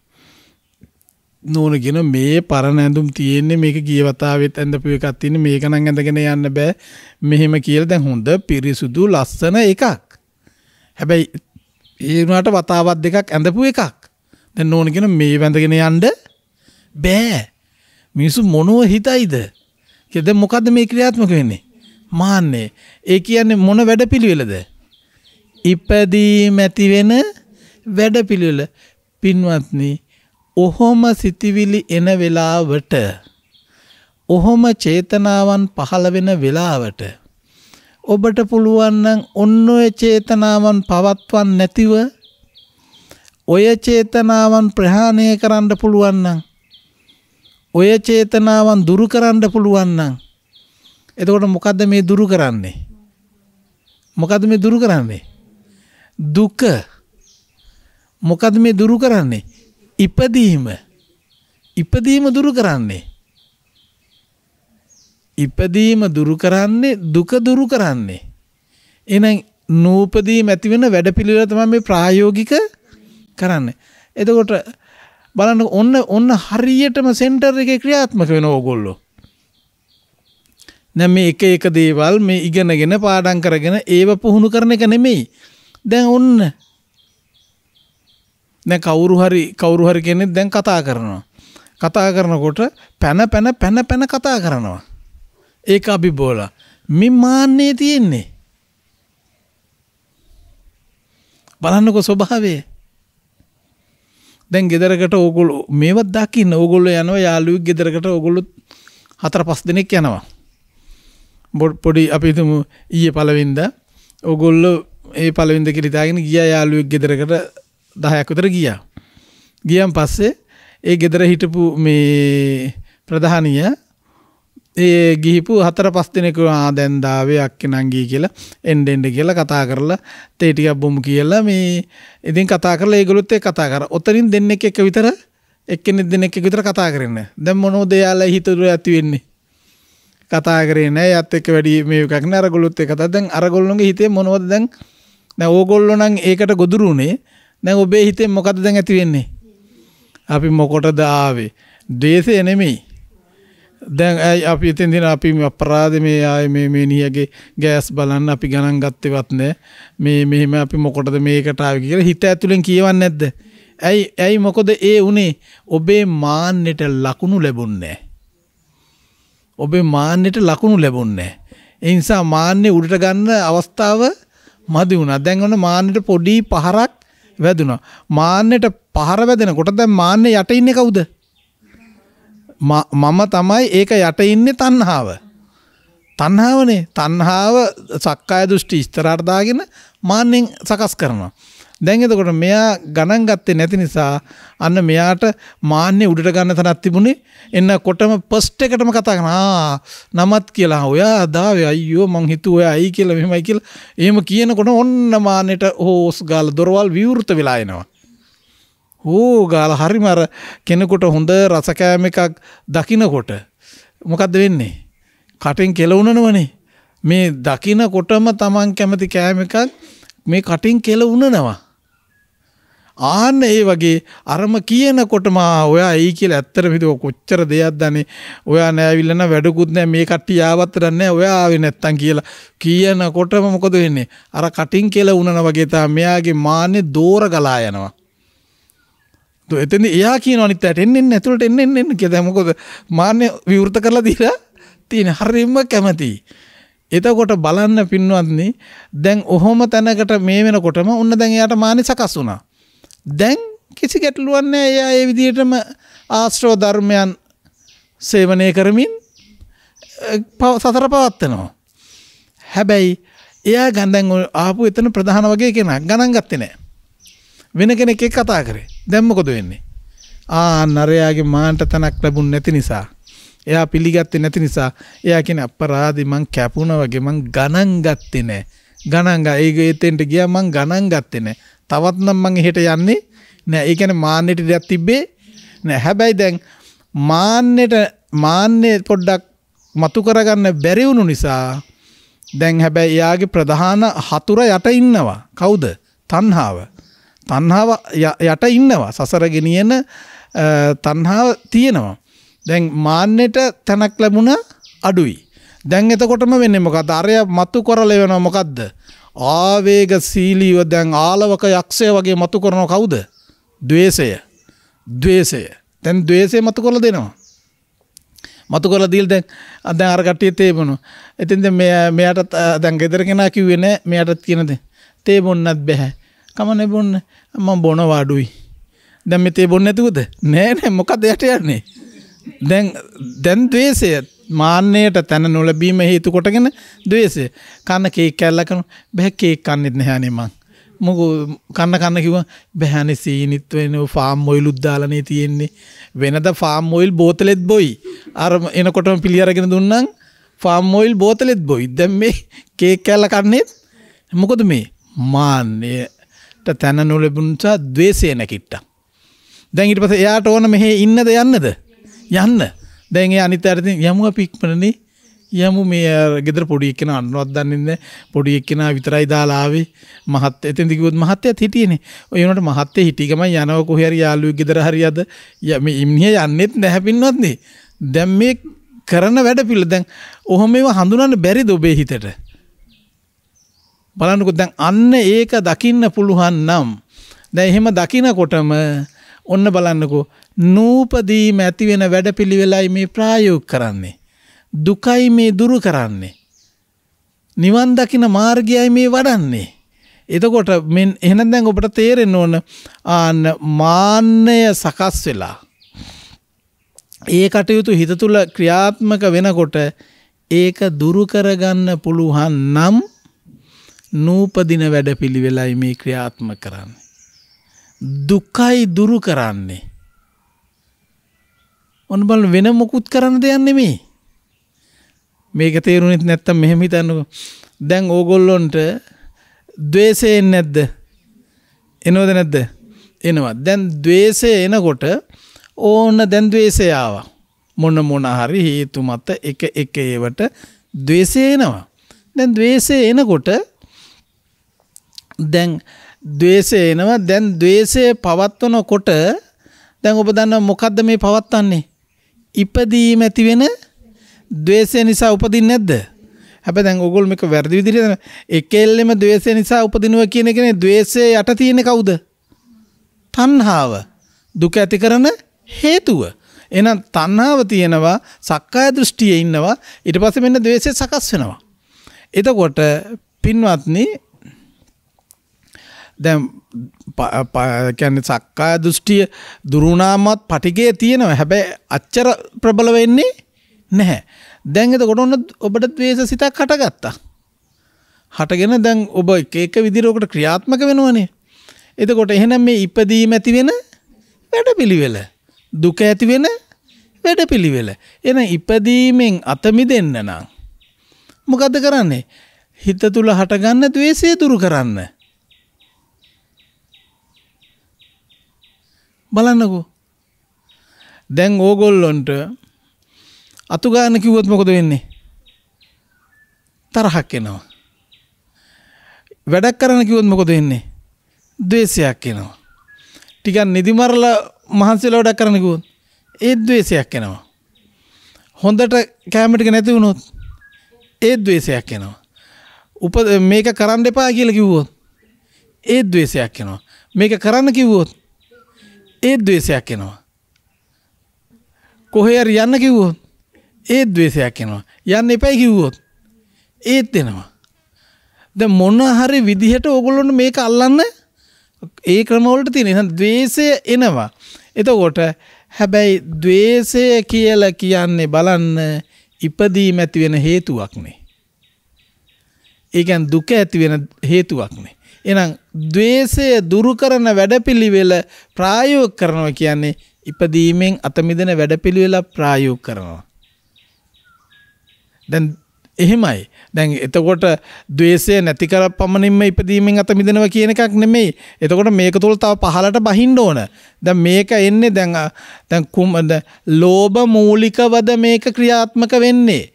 නෝනගෙන මේ පරණ ඇඳුම් තියෙන්නේ මේක ගිය වතාවෙත් ඇඳපු එකක් තියෙන මේක නම් ඇඳගෙන යන්න බෑ මෙහෙම කියලා දැන් හොඳ පිරිසුදු ලස්සන එකක්. හැබැයි ඒ වුණාට වතාවක් දෙකක් ඇඳපු එකක්. දැන් නෝනගෙන මේ වැඳගෙන යන්න බෑ. මිනිස්සු මොනව හිතයිද? කියද මොකද්ද මේ ක්‍රියාත්මක වෙන්නේ? මාන්නේ. ඒ කියන්නේ මොන වැඩපිළිවෙලද? ඉපදීම ඇති වෙන වැඩපිළිවෙල. පින්වත්නි, ඔහොම සිතිවිලි එන වෙලාවට ඔහොම චේතනාවන් පහළ වෙන වෙලාවට ඔබට පුළුවන් නම් ඔන්න ඔය චේතනාවන් පවත්වන් නැතිව ඔය චේතනාවන් ප්‍රහාණය කරන්න පුළුවන් නම් ඔය චේතනාවන් දුරු කරන්න පුළුවන් නම් එතකොට මොකක්ද මේ දුරු කරන්නේ මොකද මේ දුරු කරන්නේ දුක මොකද මේ දුරු කරන්නේ ඉපදීම ඉපදීම දුරු කරන්නේ ඉපදීම දුරු කරන්නේ දුක දුරු කරන්නේ එහෙනම් නූපදීම ඇති වෙන වැඩපිළිවෙල තමයි මේ ප්‍රායෝගික කරන්නේ එතකොට බලන්න ඔන්න ඔන්න හරියටම සෙන්ටර් එකේ ක්‍රියාත්මක වෙන ඕගොල්ලෝ දැන් මේ එක එක දේවල් මේ ඉගෙනගෙන පාඩම් කරගෙන ඒව පුහුණු කරන එක නෙමෙයි. දැන් ඔන්න දැන් කවුරු හරි කවුරු හරි කෙනෙක් දැන් කතා කරනවා. කතා කරනකොට පැන පැන පැන පැන කතා කරනවා. ඒක අභිබෝලා. මේ මාන්නේ තියෙන්නේ. බලන්නකො ස්වභාවය. දැන් ගෙදරකට ඕගොල්ලෝ මේවත් දකින්න ඕගොල්ලෝ යනවා යාළුවෙක් ගෙදරකට ඕගොල්ලෝ හතර පහ දෙනෙක් යනවා. බොඩ් පොඩි අපිතුමු ඊය පලවෙන්ද ඔගොල්ල ඒ පලවිද කිරිතාගෙන ගිය යාලුවෙක් ගෙදරකට දහයක්කුතර ගියා. ගියම් පස්සේ ඒ ගෙදර හිටපු මේ ප්‍රධානීය ඒ ගිහිපු හතර පස් දෙනෙකු ආදැන්දාවේ අක්කෙ නංගී කියලා එන්ඩෙන්ඩ කියලා කතා කරලා තේටිකක් බොමු කියලා මේ ඉතින් කතා කරලා ඒගොලුත් ඒ කතා කර ඔතරින් දෙන්නෙක් එක විතර එක්කෙනෙ දෙන්නෙක් එක විතර කතා කරන්න දැම් මොනෝ දෙයාලා හිතුරු ඇතිවෙන්නේ කතා කරේ නෑ යත් එක්ක වැඩි මේකක් නෑ අරගොල්ලොත් එක කතා දැන් අරගොල්ලොන්ගේ හිතේ මොනවද දැන් දැන් ඕගොල්ලෝ නම් ඒකට ගොදුරු උනේ දැන් ඔබේ හිතේ මොකද්ද දැන් ඇති වෙන්නේ අපි මොකටද ආවේ ද්වේෂය නෙමෙයි දැන් ඇයි අපි ඉතින් දින අපි අපරාධ මේ ආයේ මේ මේ නියගේ ගෑස් බලන්න අපි ගණන් ගත්තේවත් නෑ මේ මෙහෙම අපි මොකටද මේකට ආවේ කියලා හිත ඇතුලෙන් කියවන්නේ නැද්ද ඇයි ඇයි මොකද ඒ උනේ ඔබේ මාන්නෙට ලකුණු ලැබුන්නේ ඔබේ මාන්නයට ලකුණු ලැබුන්නේ ඒ නිසා මාන්නේ උඩට ගන්න අවස්ථාව මදි වුණා. දැන් ඔන්න මාන්නයට පොඩි පහරක් වැදුනා. මාන්නයට පහර වැදෙනකොට දැන් මාන්නේ යට ඉන්නේ කවුද? මම තමයි ඒක යට ඉන්නේ තණ්හාව. තණ්හාවනේ. තණ්හාව සක්කාය දෘෂ්ටි ඉස්තරහට දාගෙන මාන්නෙන් සකස් කරනවා. දැන් එතකොට මෙයා ගණන් ගත්තේ නැති නිසා අන්න මෙයාට මාන්නේ උඩට ගන්න තැනක් තිබුණේ එන්න කොටම ෆස්ට් එකටම කතා කරනවා නමත් කියලා ඔයා දාවේ අයියෝ මං හිතුව ඔයා ඇයි කියලා මෙහෙමයි කියලා එහෙම කියනකොට ඔන්න මාන්නේට හෝස් ගාලා දොරවල් විවෘත වෙලා එනවා ඕ ගාලා හරිම අර කෙනෙකුට හොඳ රස කෑම එකක් දකිනකොට මොකද්ද වෙන්නේ කටෙන් කෙලවුනනවනේ මේ දකිනකොටම Taman කැමති කෑම එකක් මේ කටින් කෙල උනනවා ආන්න ඒ වගේ අරම කියනකොටම ඔයා ඒ කියලා ඇත්තට හිතුව කොච්චර දෙයක් දන්නේ ඔයා නෑවිල්ලන වැඩකුත් නෑ මේ කට්ටිය ආවත් දන්නේ ඔයා ආවේ නැත්තම් කියලා කියනකොටම මොකද වෙන්නේ අර කටින් කියලා උනන වගේ තමයි මෙයාගේ මාන්නේ දෝර ගලා යනවා එතෙන්ද එයා කියනවා අනිත් ඇට එන්න එන්න ඇතුළට එන්න එන්න එන්න කියලා මොකද මාන්නේ විවෘත කරලා දීලා තියෙන හරිම කැමතියි එතකොට බලන්න පින්වත්නි දැන් ඔහොම තැනකට මේ වෙනකොටම ඔන්න දැන් එයාට මානි සකස් වුණා දැන් කිසි ගැටලුවන්නේ එයා ඒ විදිහටම ආශ්‍රව ධර්මයන් සේවනය කරමින් සතර පවත්වනවා. හැබැයි එයා ගඳන් ආපු එතන ප්‍රධාන වගේ කෙනා ගණන් ගත්තේ නැහැ. වෙන කෙනෙක් එක්ක කතා කරේ. දැන් මොකද වෙන්නේ? ආ නරයාගේ මාන්ට තනක් ලැබුණ නැති නිසා එයා පිළිගත්තේ නැති නිසා එයා කියන අපරාධි මං කැපුණා වගේ මං ගණන් ගත්තේ නැහැ. ගණන් ගා ඒක එතෙන්ට ගියා මං ගණන් ගත්තේ නැහැ. තවත් නම් මං එහෙට යන්නේ නැහැ. ඒ කියන්නේ මාන්නෙට දෙයක් තිබ්බේ නැහැ. හැබැයි දැන් මාන්නෙට මාන්නේ පොඩ්ඩක් මතු කරගන්න බැරි වුණු නිසා දැන් හැබැයි එයාගේ ප්‍රධාන හතුර යට ඉන්නවා. කවුද? තණ්හාව. තණ්හාව යට ඉන්නවා. සසර ගෙනියන තණ්හාව තියෙනවා. දැන් මාන්නෙට තැනක් ලැබුණ අඩුයි. දැන් එතකොටම වෙන්නේ මොකද අරය මතු කරල වෙන මොකක්ද ආවේග සීලීව දැන් ආලවක යක්ෂය වගේ මතු කරන කවුද දවේශය දවේශය තැන් දවේශය මතු කොල දෙනවා මතු කොල දීල් දැන් අද අරගටිය තේබුණු එතින්ද මෙයටත් දැන් ගෙදරගෙන කිවෙන මෙයටත් කියනද තේබොන්නත් බැහැ කමන බොන්න ම බොන වාඩුයි දැම් මෙතේ බොන්න ඇතිකුද නෑනෑ මොකක් දෙයට යන්නේ දැන් දැන් දවේශයත් මාන්නයට තැන නොලැබීම හේතු කොටගෙන දවේශය කන්න කේක් කැල්ලකනු බැහැ කේක් කන්නෙත් නැහැනෙමං. මොක කන්න කන්න කිව බැහැනි සීනිත්වෙන ෆාම් ඔයිල් උද්දාලනය තියෙන්නේ වෙනද ෆාම් ඔයිල් බෝතලෙත් බොයි අර එනකොටම පිළියරගෙන දුන්නම් ෆාම් ඔයිල් බෝතලෙත් බොයි දැම් මේ කේක් කැල්ල කන්නේත් මොකොද මේ මාන්‍යයට තැන නොලබුන්සා දවේශය නැකිට්ට. දැන් ඉට පස එයාට ඕන මෙහෙ ඉන්නද යන්නද යන්න දැන්ගේ අනිත ඇරති යමුව පික්මනනේ යමු මේ ගෙදර පොඩි එක්කෙන අන්නුවත් දන්නන්න පොඩි එක්කෙන විතරයි දාලාවේ මහත් එතන් දිකුත් මහත්තය හිටියනේ ඔයනට මහත්තේ හිටිකම යනව කොහර යාලු ගෙදර හරියද යම ඉම්නිය යන්නෙත් නැහැපින්වත්න්නේ දැම් මේ කරන වැඩ පිල්ල දැන් ඔහොම මේවා හඳුනන්න බැරි දොබේ හිතට බලන්නකුත් දැන් අන්න ඒක දකින්න පුළුවන් නම් දැ එහෙම දකිනකොටම ඔන්න බලන්නකෝ නූපදීම ඇතිවෙන වැඩපිළිවෙලයි මේ ප්‍රායෝග කරන්නේ. දුකයි මේ දුරු කරන්නේ. නිවන් දකින මාර්ගයයි මේ වඩන්නේ. එතකොට මෙන් එහෙනම් දැන් ඔබට තේරෙන්න ඕන ආන්න මාන්නය සකස් වෙලා ඒ කටයුතු හිත තුළ ක්‍රියාත්මක වෙනකොට ඒක දුරු කරගන්න පුළුවන් නම් නූපදින වැඩපිළිවෙලයි මේ ක්‍රියාත්මක කරන්නේ දුකයි දුරු කරන්නේ. ඔන්න බල වෙන මොකුත් කරන්න දෙයක් නෙමේ. මේක තේරුණෙත් නැත්තම් මෙහෙම හිතන්නකෝ. දැන් ඕගොල්ලොන්ට द्वේෂය එන්නේ නැද්ද? එනවද නැද්ද? එනවා. දැන් द्वේෂය එනකොට ඕන දැන් द्वේෂය ආවා. මොන මොන හරි හේතු මත එක එක ඒවට द्वේෂය එනවා. දැන් द्वේෂය එනකොට දැන් ද්වේෂය එනවා දැන් ද්වේෂය පවත්වනකොට දැන් ඔබ දන්නවා මොකද්ද මේ පවත්වන්නේ ඉපදීම ඇති වෙන ද්වේෂය නිසා උපදින්නේ නැද්ද හැබැයි දැන් ඕගොල්ලෝ මේක වැරදි විදිහට එකෙල්ලෙම ද්වේෂය නිසා උපදිනවා කියන එකනේ ද්වේෂය යට තියෙන කවුද තණ්හාව දුක ඇති කරන හේතුව එහෙනම් තණ්හාව තියෙනවා සක්කාය දෘෂ්ටියේ ඉන්නවා ඊට පස්සේ මෙන්න ද්වේෂය සකස් වෙනවා එතකොට පින්වත්නි දැම් කැන්න සක්කා දෘෂ්ටිය දුරුණාමත් පටිකය තියෙනව හැබැයි අච්චර ප්‍රබල වෙන්නේ නැහැ. දැන්ගත ගොඩොන්න ඔබට වේස සිතක් හටගත්තා. හටගෙන දැන් ඔබ එක එක විදිරෝකට ක්‍රියාත්මක වෙනවනේ. එතකොට එහෙනම් මේ ඉපදීම ඇති වෙන වැඩ පිළිවෙල. දුක ඇති වෙන වැඩ පිළිවෙල. එන ඉපදීමෙන් අතමි දෙන්න නම්. මොකද කරන්නේ. හිත තුළ හටගන්න දවේශය දුරු කරන්න. බලන්නකෝ. දැන් ඕගොල්ලොන්ට අතුගාන කිව්වොත් මොකද වෙන්නේ? තරහක් එනවා. වැඩක් කරන්න කිව්වොත් මොකද වෙන්නේ? ද්වේෂයක් එනවා. ටිකක් නිදිමරලා මහන්සිලා වැඩක් කරන්න කිව්වොත් ඒත් ද්වේෂයක් එනවා. හොඳට කැම ටික නැති වුණොත් ඒත් ද්වේෂයක් එනවා. උප මේක කරන්න එපා කියලා කිව්වොත් ඒත් ද්වේෂයක් එනවා. මේක කරන්න කිව්වොත් ඒත් ද්වේෂයක් එනවා. කොහේ හරි යන්න කිව්වොත් ඒත් ද්වේෂයක් එනවා. යන්න එපයි කිව්වොත් ඒත් එනවා. දැන් මොන හරි විදිහට ඕගොල්ලොන්ට මේක අල්ලන්න ඒ ක්‍රමවලට තියෙන. එහෙනම් ද්වේෂය එනවා. එතකොට හැබැයි ද්වේෂය කියලා කියන්නේ බලන්න ඉපදීම ඇති වෙන හේතුවක් නේ. ඒ කියන්නේ දුක ඇති වෙන හේතුවක් නේ. එහෙනම් द्वේෂය දුරු කරන වැඩපිළිවෙල ප්‍රායෝගික කරනවා කියන්නේ ඉපදීමෙන් අත මිදෙන වැඩපිළිවෙල ප්‍රායෝගික කරනවා. දැන් එහෙමයි. දැන් එතකොට द्वේෂය නැති කර පමණින්ම ඉපදීමෙන් අත මිදෙනවා කියන එකක් නෙමෙයි. එතකොට මේක තුල තව පහලට බහින්න ඕන. දැන් මේක එන්නේ දැන් දැන් කුමද? ලෝභ මූලිකවද මේක ක්‍රියාත්මක වෙන්නේ?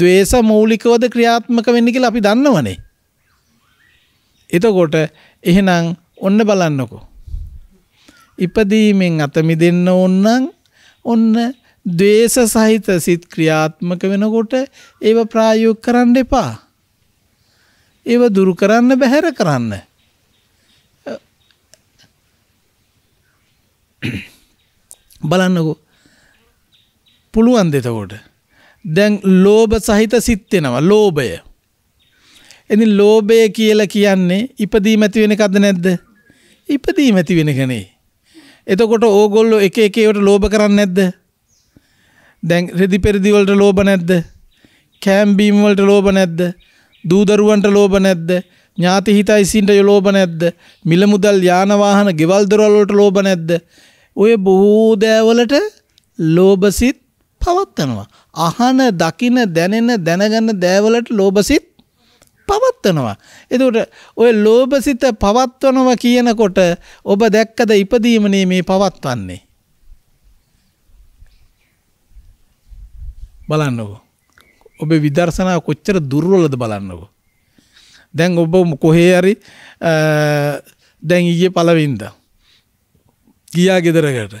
ද්වේෂ මූලිකවද ක්‍රියාත්මක වෙන්නේ කියලා අපි දන්නවනේ. එතකොට එහෙනම් ඔන්න බලන්නකෝ. ඉපදීමෙන් අත මිදෙන්න ඕනනම් ඔන්න ද්වේෂ සහිත සිත් ක්‍රියාත්මක වෙනකොට ඒව ප්‍රායෝගික කරන්න එපා. ඒව දුරු කරන්න බැහැර කරන්න. *clears throat* බලන්නකෝ. පුළුවන් දෙතකොට. දැන් ලෝභ සහිත සිත් එනවා. ලෝභය. එනි ලෝභය කියලා කියන්නේ ඉපදීම ඇති වෙන එකක්ද නැද්ද? ඉපදීම ඇති වෙන කෙනේ. එතකොට ඕගොල්ලෝ එක එක ඒවට ලෝභ කරන්නේ නැද්ද? දැන් රෙදි පෙරදි වලට ලෝභ නැද්ද? කෑම් බීම් වලට ලෝභ නැද්ද? දූ දරුවන්ට ලෝභ නැද්ද? ඥාති හිතයිසින්ට ලෝභ නැද්ද? මිල මුදල් යාන වාහන ගෙවල් දොරවල් වලට ලෝභ නැද්ද? ඔය බොහෝ දෑවලට ලෝභසිත පවත්නවා. අහන, දකින, දැනෙන, දැනගන්න දෑවලට ලෝභසිත පවත්වනවා. එතකොට ඔය ලෝභසිත පවත්වනවා කියනකොට ඔබ දැක්කද ඉපදීමනේ මේ පවත්වන්නේ. බලන්නකෝ. ඔබ විදර්ශනාව කොච්චර දුර්වලද බලන්නකෝ. දැන් ඔබ කොහේ හරි දැන් ඊයේ පළවෙනිදා ගියා ගෙදරකට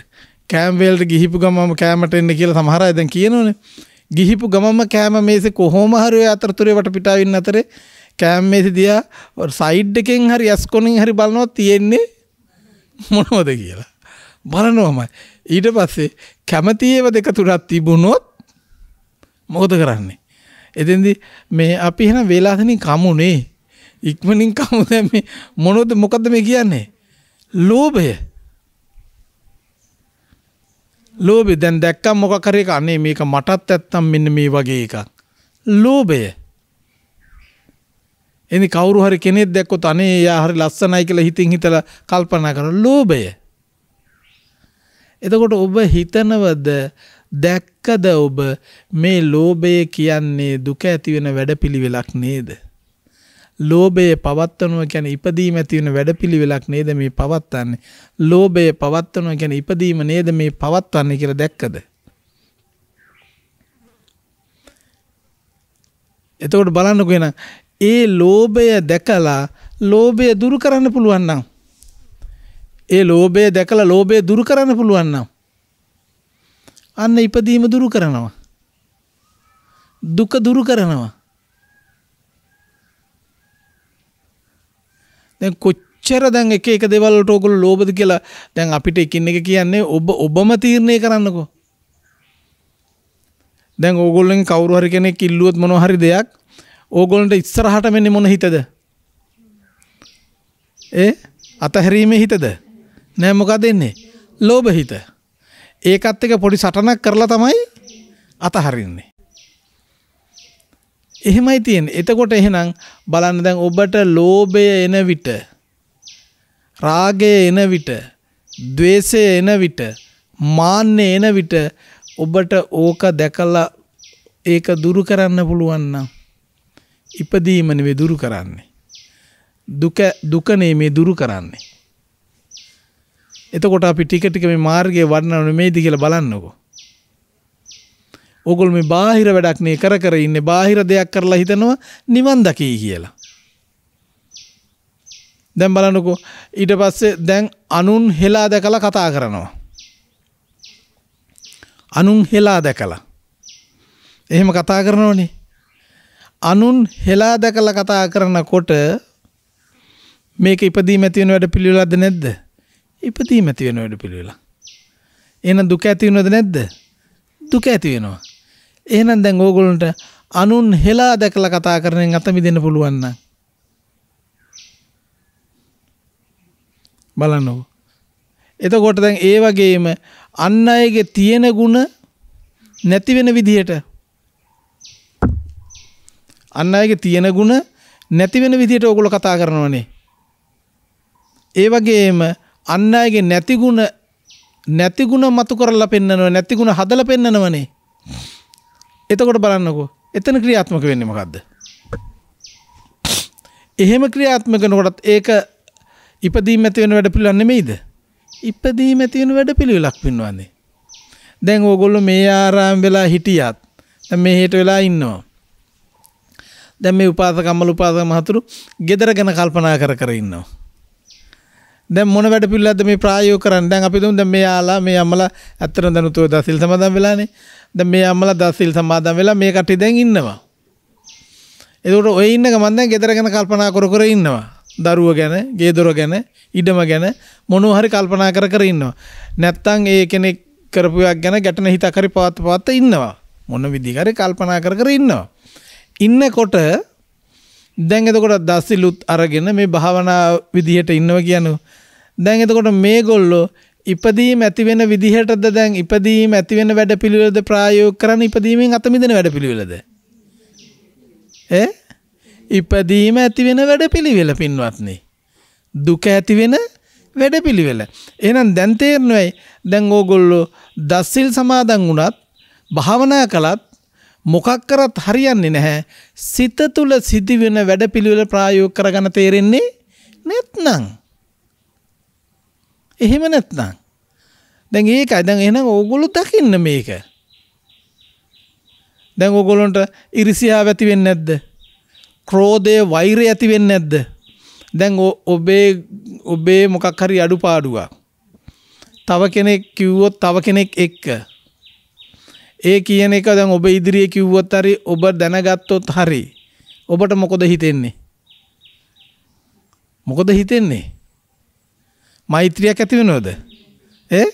කෑම්වේල්ට ගිහිපු ගමම කෑමට එන්න කියලා සමහර අය දැන් කියනෝනේ ගිහිපු ගමම කෑම මේසේ කොහොම හරි අතරතුරේ වටපිටාවින් අතරේ කෑම්මේ සිදියා සයිඩ් එකෙන් හරි ඇස්කොනින් හරි බලනවා තියෙන්නේ මොනවද කියලා. බලනවමයි. ඊට පස්සේ කැමතිේව දෙක තුනක් තිබුණොත් මොකද කරන්නේ? එතෙන්දි මේ අපි එහෙනම් වේලාසනින් කමුනේ ඉක්මනින් කමු දැන් මේ මොනවද මොකද්ද මේ කියන්නේ? ලෝභය. ලෝභය දැන් දැක්කම මොකක් හරි එක අනේ මේක මටත් නැත්තම් මෙන්න මේ වගේ එකක්. ලෝභය. එනි කවුරු හරි කෙනෙක් දැක්කොත් අනේ එයා හරි ලස්සනයි කියලා හිතින් හිතලා කල්පනා කරන ලෝභය. එතකොට ඔබ හිතනවද දැක්කද ඔබ මේ ලෝභය කියන්නේ දුක ඇති වෙන වැඩපිළිවෙලක් නේද? ලෝභය පවත්වනවා කියන්නේ ඉපදීම ඇති වෙන වැඩපිළිවෙලක් නේද මේ පවත්වන්නේ. ලෝභය පවත්වනවා කියන්නේ ඉපදීම නේද මේ පවත්වන්නේ කියලා දැක්කද? එතකොට බලන්නකෝ එහෙනම් ඒ ලෝභය දැකලා ලෝභය දුරු කරන්න පුළුවන් නම් ඒ ලෝභය දැකලා ලෝභය දුරු කරන්න පුළුවන් නම් අන්න ඉපදීම දුරු කරනවා දුක දුරු කරනවා දැන් කොච්චර දැන් එක එක දේවල් වලට ඕගොල්ලෝ ලෝභද කියලා දැන් අපිට එකින් එක කියන්නේ ඔබ ඔබම තීරණය කරන්නකෝ දැන් ඕගොල්ලන් කවුරු හරි කෙනෙක් ඉල්ලුවොත් මොනවා හරි දෙයක් ඕගොල්න්ට ඉස්සරහට මෙන්න මොන හිතද ඒ අතහැරීමේ හිතද නෑ මොකක් දෙන්නේ ලෝභ හිත ඒකත් එක පොඩි සටනක් කරලා තමයි අතහරින්නේ එහෙමයි තියෙන එතකොට එහෙනම් බලන්න දැන් ඔබට ලෝභය එන විට රාගය එන විට දවේශය එන විට මාන්‍ය එන විට ඔබට ඕක දැකලා ඒක දුරු කරන්න පුළුවන්නම් ඉපදීම නෙවෙයි දුරු කරන්නේ. දුක දුක නෙමේ දුරු කරන්නේ. එතකොට අපි ටික ටික මේ මාර්ගයේ වඩනව නෙමෙයිද කියලා බලන්නකෝ. ඕගොල්ලෝ මේ බාහිර වැඩක් නේ කර කර ඉන්නේ බාහිර දෙයක් කරලා හිතනවා නිවන් දකී කියලා. දැන් බලන්නකෝ ඊට පස්සේ දැන් අනුන් හෙලා දැකලා කතා කරනවා. අනුන් හෙලා දැකලා. එහෙම කතා කරනවනේ. අනුන් හෙලා දැකලා කතා කරනකොට මේක ඉදීම ඇතිවෙන වැඩ පිළිවෙලක්ද නැද්ද? ඉදීම ඇතිවෙන වැඩ පිළිවෙලක්. එහෙනම් දුක ඇති වෙනවද නැද්ද? දුක ඇති වෙනවා. එහෙනම් දැන් ඕගොල්ලන්ට අනුන් හෙලා දැකලා කතා කරනෙන් අත මිදෙන්න පුළුවන් නම් බලන්නකෝ. එතකොට දැන් ඒ වගේම අන් අයගේ තියෙන ಗುಣ නැති වෙන විදිහට අන්න අයගේ තියෙන ಗುಣ නැති වෙන විදිහට ඕගොල්ලෝ කතා කරනවනේ. ඒ වගේම අන්න අයගේ නැති ಗುಣ නැති ಗುಣ මතු කරලා පෙන්නනවා නැති ಗುಣ හදලා පෙන්නනවනේ. එතකොට බලන්නකෝ එතන ක්‍රියාත්මක වෙන්නේ මොකද්ද? එහෙම ක්‍රියාත්මක වෙනකොටත් ඒක ඉපදීම ඇති වෙන වැඩ පිළිවෙල නෙමෙයිද? ඉපදීම ඇති වෙන වැඩ පිළිවෙලක් පින්නවන්නේ. දැන් ඕගොල්ලෝ මේ ආරාම වෙලා හිටියත් දැන් මෙහෙට වෙලා ඉන්නවා. දැන් මේ උපාසක අම්මල උපාසක මහතුරු ගෙදර ගැන කල්පනා කර කර ඉන්නවා. දැන් මොන වැඩ පිළිවෙලද මේ ප්‍රායෝගික කරන්නේ? දැන් අපි දුම් දැන් මේ ආලා මේ අම්මලා ඇත්තටම දැන් උතුව දසිල් සමාදන් වෙලානේ. දැන් මේ අම්මලා දසිල් සමාදන් වෙලා මේ කට්ටිය දැන් ඉන්නවා. ඒකට ඔය ඉන්නක මම දැන් ගෙදර ගැන කල්පනා කර කර ඉන්නවා. දරුව ගැන, ගේ දොර ගැන, ඉඩම ගැන මොනවා හරි කල්පනා කර කර ඉන්නවා. නැත්තම් ඒ කෙනෙක් කරපුවක් ගැන ගැටෙන හිතක් හරි පවත් පවත් ඉන්නවා. මොන විදිහකට කල්පනා කර කර ඉන්නවා. ඉන්නකොට දැන් එතකොට දස්සිලුත් අරගෙන මේ භාවනා විදිහට ඉන්නව කියනු. දැන් එතකොට මේ ගොල්ලෝ ඉපදීම ඇතිවෙන විදිහටද දැන් ඉපදීම ඇතිවෙන වැඩ පිළිවෙලද ප්‍රායෝග කරන්න ඉපදීමෙන් අතමිදෙන වැඩ පිළිවෙලද. ඉපදීම ඇතිවෙන වැඩ පිළිවෙල පින්වත්න්නේ. දුක ඇතිවෙන වැඩ පිළිවෙල. එනම් දැන්තේරණුවයි දැන් ඕගොල්ලෝ දස්සිල් සමාදන් වුණත් භාවනා කළත් මොකක් කරත් හරියන්නේ නැහැ. සිත තුළ සිදුවෙන වැඩපිළිවෙල ප්‍රායෝගික කරගන්න තේරෙන්නේ නැත්නම්. එහෙම නැත්නම්. දැන් ඒකයි දැන් එහෙනම් ඕගොල්ලෝ දකින්න මේක. දැන් ඕගොල්ලන්ට ඉරිසියාව ඇති වෙන්නේ නැද්ද? ක්‍රෝධය, වෛරය ඇති වෙන්නේ නැද්ද? දැන් ඔබේ ඔබේ මොකක් හරි අඩුපාඩුවක්. තව කෙනෙක් කිව්වොත් තව කෙනෙක් එක්ක ඒ කියන එක දැන් ඔබ ඉදිරියේ කිව්වොත් හරි ඔබ දැනගත්තොත් හරි ඔබට මොකද හිතෙන්නේ මොකද හිතෙන්නේ මෛත්‍රියක් ඇති වෙනවද ඈ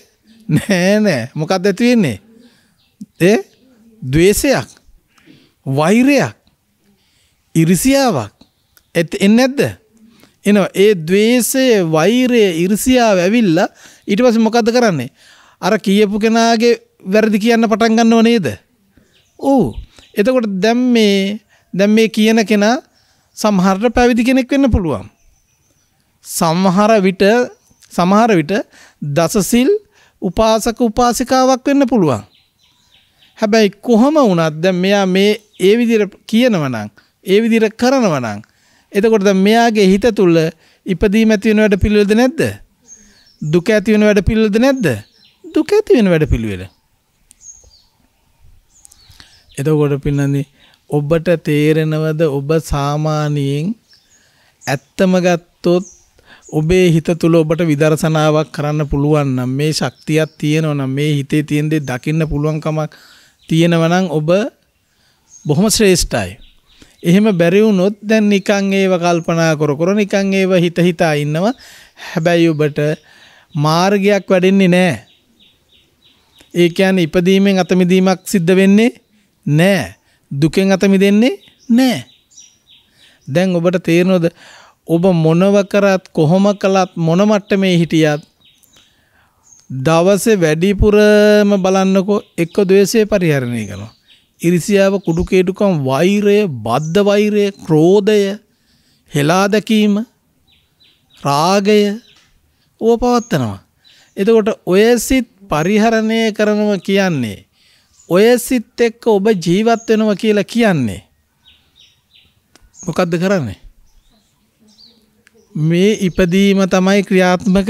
නෑ නෑ මොකක්ද ඇති වෙන්නේ ඒ द्वේෂයක් වෛරයක් ඉරිසියාවක් එන්නේ නැද්ද එනවා ඒ द्वේෂය වෛරය ඉරිසියාව ඇවිල්ලා ඊට පස්සේ මොකද්ද කරන්නේ අර කියපු කෙනාගේ වැරදි කියන්න පටන් ගන්නව නේද? ඔව්. එතකොට දැන් මේ දැන් මේ කියන කෙනා සමහරට පැවිදි කෙනෙක් වෙන්න පුළුවන්. සමහර විට සමහර විට දසසිල් උපාසක උපාසිකාවක් වෙන්න පුළුවන්. හැබැයි කොහම වුණත් දැන් මෙයා මේ ඒ විදිහට කියනවා නම් ඒ විදිහට කරනවා නම් එතකොට දැන් මෙයාගේ හිත තුල ඉපදීම ඇති වෙන වැඩ පිළිවෙලද නැද්ද? දුක ඇති වෙන වැඩ පිළිවෙලද නැද්ද? දුක ඇති වෙන වැඩ පිළිවෙල. එතකොට පින්නදී ඔබට තේරෙනවද ඔබ සාමාන්‍යයෙන් ඇත්තම ගත්තොත් ඔබේ හිත තුල ඔබට විදර්ශනාවක් කරන්න පුළුවන් නම් මේ ශක්තියක් තියෙනවා නම් මේ හිතේ තියෙන දේ දකින්න පුළුවන්කමක් තියෙනවා නම් ඔබ බොහොම ශ්‍රේෂ්ඨයි. එහෙම බැරි වුණොත් දැන් නිකන් ඒව කල්පනා කර කර නිකන් ඒව හිත හිතා ඉන්නවා. හැබැයි ඔබට මාර්ගයක් වැඩෙන්නේ නැහැ. ඒ කියන්නේ ඉපදීමෙන් අතමිදීමක් සිද්ධ වෙන්නේ නෑ දුකෙන් අත මිදෙන්නේ නෑ දැන් ඔබට තේරෙනවද ඔබ මොනව කරත් කොහොම කළත් මොන මට්ටමේ හිටියත් දවසේ වැඩිපුරම බලන්නකෝ එක්ක ද්වේෂය පරිහරණය කරනවා ඉරිසියාව කුඩු කේටුකම් වෛරය බද්ධ වෛරය ක්‍රෝධය හෙලා දැකීම රාගය ඕව පවත්නවා එතකොට ඔය සිත් පරිහරණය කරනවා කියන්නේ ඔය සිත් එක්ක ඔබ ජීවත් වෙනවා කියලා කියන්නේ මොකද්ද කරන්නේ මේ ඉපදීම තමයි ක්‍රියාත්මක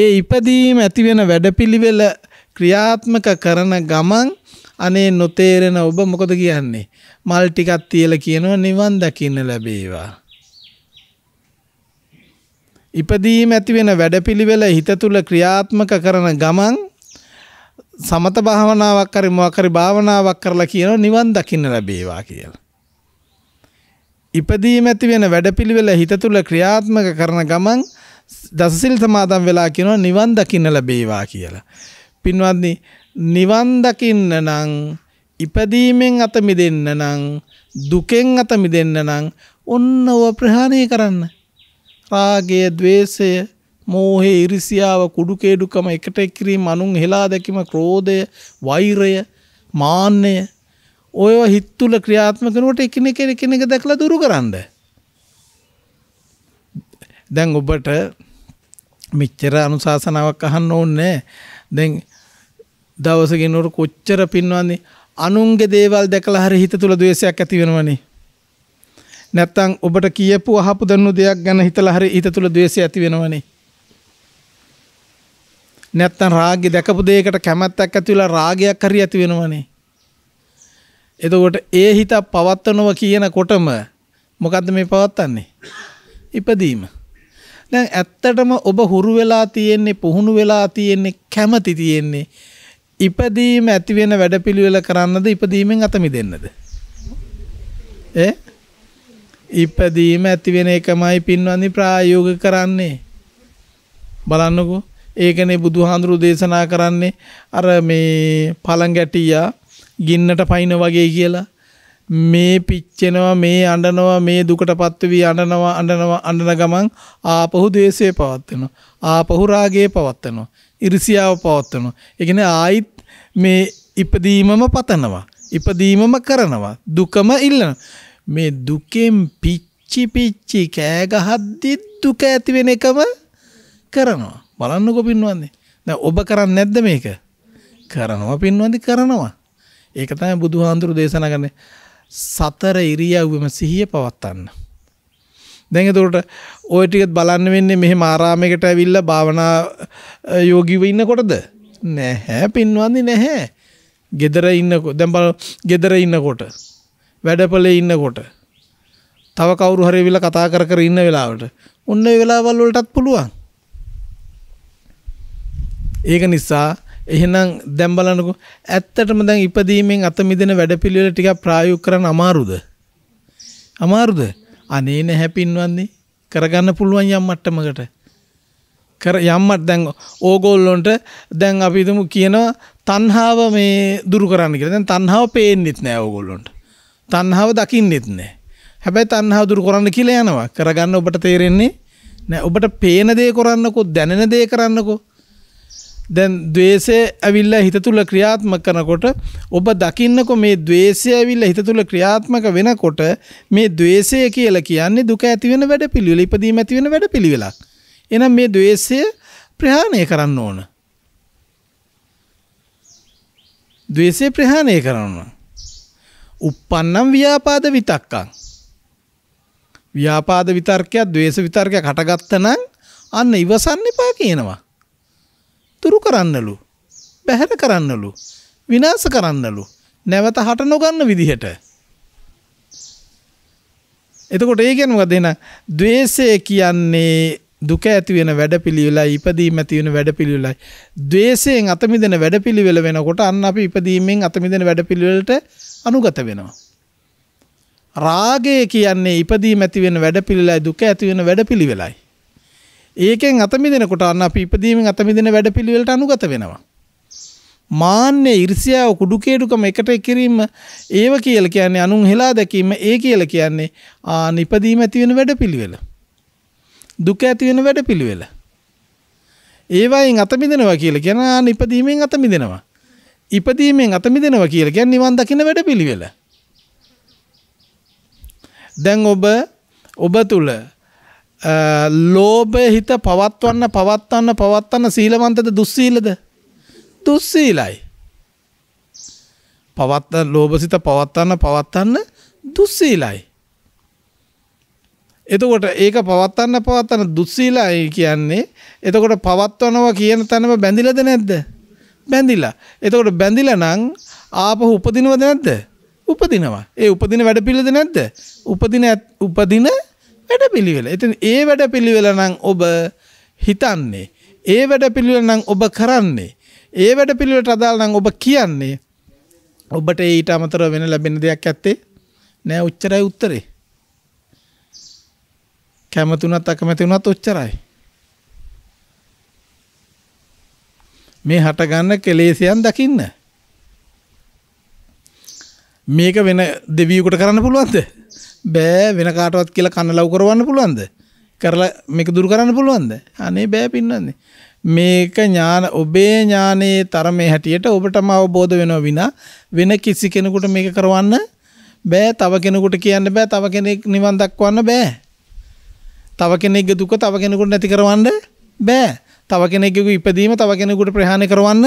ඒ ඉපදීම ඇති වෙන වැඩපිළිවෙල ක්‍රියාත්මක කරන ගමන් අනේ නොතේරෙන ඔබ මොකද කියන්නේ මල් ටිකක් තියලා කියනවා නිවන් දකින්න ලැබේවා ඉපදීම ඇති වෙන වැඩපිළිවෙල හිත තුල ක්‍රියාත්මක කරන ගමන් සමත භාවනාවක් හරි මොකක් හරි භාවනාවක් කරලා කියනවා නිවන් දකින්න ලැබේවා කියලා. ඉපදීම ඇති වෙන වැඩපිළිවෙල හිත තුළ ක්‍රියාත්මක කරන ගමන් දසසිල් සමාදන් වෙලා කියනවා නිවන් දකින්න ලැබේවා කියලා. පින්වත්නි නිවන් දකින්න නම් ඉපදීමෙන් අත මිදෙන්න නම් දුකෙන් අත මිදෙන්න නම් ඔන්න ඔව ප්‍රහාණය කරන්න. රාගය, ద్వේෂය, මෝහේ ඉරිසියාව කුඩුකේඩුකම එකට එක්කිරීම අනුන් හෙලා දැකීම ක්‍රෝධය වෛරය මාන්නය ඔයව හිත් තුල ක්‍රියාත්මක කරනකොට එකිනෙක එකිනෙක දැකලා දුරු කරන්න. දැන් ඔබට මෙච්චර අනුශාසනාවක් අහන්න ඕනේ දැන් දවස ගෙනනකොට කොච්චර පින්වන්නේ අනුන්ගේ දේවල් දැකලා හරි හිත තුල ද්වේෂයක් ඇති වෙනවනේ. නැත්තම් ඔබට කියපු අහපු දන්නු දෙයක් ගැන හිතලා හරි හිත තුල ද්වේෂය ඇති වෙනවනේ. නැත්තම් රාගය දැකපු දෙයකට කැමැත්තක් ඇති වෙලා රාගයක් හරි ඇති වෙනවනේ. එතකොට ඒ හිත පවත්වනවා කියනකොටම මොකද්ද මේ පවත්න්නේ? ඉපදීම. දැන් ඇත්තටම ඔබ හුරු වෙලා තියෙන්නේ පුහුණු වෙලා තියෙන්නේ කැමති තියෙන්නේ ඉපදීම ඇති වෙන වැඩපිළිවෙල කරන්නද ඉපදීමෙන් අත මිදෙන්නද? ඈ ඉපදීම ඇති වෙන එකමයි පින්වන්දි ප්‍රායෝගික කරන්නේ. බලන්නකෝ ඒකනේ බුදුහාඳුරු දේශනා කරන්නේ අර මේ පළං ගැටියා ගින්නට පයින්න වගේ කියලා මේ පිච්චෙනවා මේ අඬනවා මේ දුකටපත් වී අඬනවා අඬනවා අඬන ගමන් ආපහු ද්වේෂය පවත්වනවා ආපහු රාගය පවත්වනවා ඉරිසියාව පවත්වනවා ඒ කියන්නේ ආයිත් මේ ඉපදීමම පතනවා ඉපදීමම කරනවා දුකම ඉල්ලන මේ දුකෙන් පිච්චි පිච්චි කෑ ගහද්දි දුක ඇති වෙන එකම කරනවා බලන්නකො පින්වන්දි. දැන් ඔබ කරන්නේ නැද්ද මේක? කරනවා පින්වන්දි කරනවා. ඒක තමයි බුදුහාඳුරු දේශනා කරන්නේ. සතර ඉරියව්වෙම සිහිය පවත්වන්න. දැන් එතකොට ওই ටිකත් බලන්න වෙන්නේ මෙහෙම ආරාමයකට ඇවිල්ලා භාවනා යෝගීව ඉන්නකොටද? නැහැ පින්වන්දි නැහැ. gedara ඉන්නකො දැන් බල gedara ඉන්නකොට වැඩපලේ ඉන්නකොට තව කවුරු හරි ඇවිල්ලා කතා කර කර ඉන්න වෙලාවට ඔන්න ඒ වෙලාවල් වලටත් පුළුවන්. ඒක නිසා එහෙනම් දැන් බලන්නකො ඇත්තටම දැන් ඉපදීමෙන් අත මිදෙන වැඩපිළිවෙල ටිකක් ප්‍රායෝගික කරන්න අමාරුද? අමාරුද? අනේ නැහැ පින්වන්නේ. කරගන්න පුළුවන් යම් මට්ටමකට. කර යම්මට දැන් ඕගොල්ලොන්ට දැන් අපි හිතමු කියනවා තණ්හාව මේ දුරු කරන්න කියලා. දැන් තණ්හාව පේන්නෙත් නෑ ඕගොල්ලොන්ට. තණ්හාව දකින්නෙත් නෑ. හැබැයි තණ්හාව දුරු කරන්න කියලා යනවා. කරගන්න ඔබට තේරෙන්නේ නෑ. ඔබට පේන දේ කරන්නකෝ දැනෙන දේ කරන්නකෝ දැන් දවේශය ඇවිල්ල හිත තුළ ක්‍රියාත්ම කරනකොට ඔබ දකින්නකො මේ දවේශය ඇවිල්ල හිත තුළ ක්‍රියාත්මක වෙනකොට මේ දවේශය කියල කියන්නේ දුක ඇතිවෙන වැඩ පිළිවෙල ඉපදීම ඇතිවෙන වැඩ පිළිවෙලක්. එනම් මේ දවේශය ප්‍රහාණය කරන්න ඕන. දවේශය ප්‍රහාණය කරන්න. උප්පන්නම් ව්‍යාපාද විතක්කං. ව්‍යාපාද විතර්කයක් දවේශ විතර්කය කටගත්තනම් අන්න ඉවසන්න එපා කියනවා. දුරු කරන්නලු. බැහැර කරන්නලු. විනාස කරන්නලු. නැවත හට නොගන්න විදිහට. එතකොට ඒ ගැන වදෙන දවේශය කියන්නේ දුක ඇතිවෙන වැඩපිළිවෙලා ඉපදීම ඇතිවෙන වැඩපිළිවෙලයි. දවේශයෙන් අතමිදෙන වැඩපිළිවෙල වෙනකොට අන්න අපි ඉපදීමෙන් අතමිදෙන වැඩපිළිවෙලට අනුගත වෙනවා. රාගය කියන්නේ ඉපදීම ඇතිවෙන වැඩපිළිවෙලයි දුක ඇතිවෙන වැඩපිළිවෙලයි. ඒකෙන් අතමිදෙනකොට අන්න අපි ඉපදීමෙන් අතමිදෙන වැඩපිළිවෙලට අනුගත වෙනවා. මාන්නේ ඉරිසියාව කුඩුකේඩුකම එකට කිරීම ඒව කියලා කියන්නේ අනුන් හෙලා දැකීම ඒ කියලා කියන්නේ ආන ඉපදීම ඇති වෙන වැඩපිළිවෙල. දුක ඇති වෙන වැඩපිළිවෙල. ඒවයින් අතමිදෙනවා කියලා කියන ආන ඉපදීමෙන් අතමිදෙනවා. ඉපදීමෙන් අතමිදෙනවා කියලා කියන්නේ නිවන් දකින වැඩපිළිවෙල. දැන් ඔබ ඔබ තුල ලෝභය හිත පවත්වන්න පවත්වන්න පවත්වන්න සීලවන්තද දුස්සීලද දුස්සීලයි පවත්ත ලෝභසිත පවත්වන්න පවත්වන්න දුස්සීලයි එතකොට ඒක පවත්වන්න පවත්වන්න දුස්සීලයි කියන්නේ එතකොට පවත්වනවා කියන තැනම බැඳිලද නැද්ද බැඳිලා එතකොට බැඳිලා නම් ආපහු උපදිනවද නැද්ද උපදිනවා ඒ උපදින වැඩ පිළිද නැද්ද උපදින උපදින වැඩ පිළිවෙල. එතින් ඒ වැඩ පිළිවෙල නම් ඔබ හිතන්නේ. ඒ වැඩ පිළිවෙල නම් ඔබ කරන්නේ. ඒ වැඩ පිළිවෙලට අදාළ නම් ඔබ කියන්නේ. ඔබට ඊට අමතරව වෙන ලැබෙන දෙයක් ඇත්තේ නෑ උච්චරයි උත්තරේ. කැමති වුණත් අකමැති වුණත් උච්චරයි. මේ හටගන්න කෙලෙසයන් දකින්න. මේක වෙන දෙවියෙකුට කරන්න පුළුවන්ද? බෑ වෙන කාටවත් කියලා කන්න ලව් කරවන්න පුළුවන්ද කරලා මේක දුරු කරන්න පුළුවන්ද අනේ බෑ පින්නන්නේ මේක ඥාන ඔබේ ඥානයේ තරමේ හැටියට ඔබටම අවබෝධ වෙනවා විනා වෙන කිසි කෙනෙකුට මේක කරවන්න බෑ තව කෙනෙකුට කියන්න බෑ තව කෙනෙක් නිවන් දක්වන්න බෑ තව කෙනෙක්ගේ දුක තව කෙනෙකුට නැති කරවන්න බෑ තව කෙනෙක්ගේ ඉපදීම තව කෙනෙකුට ප්‍රහාණය කරවන්න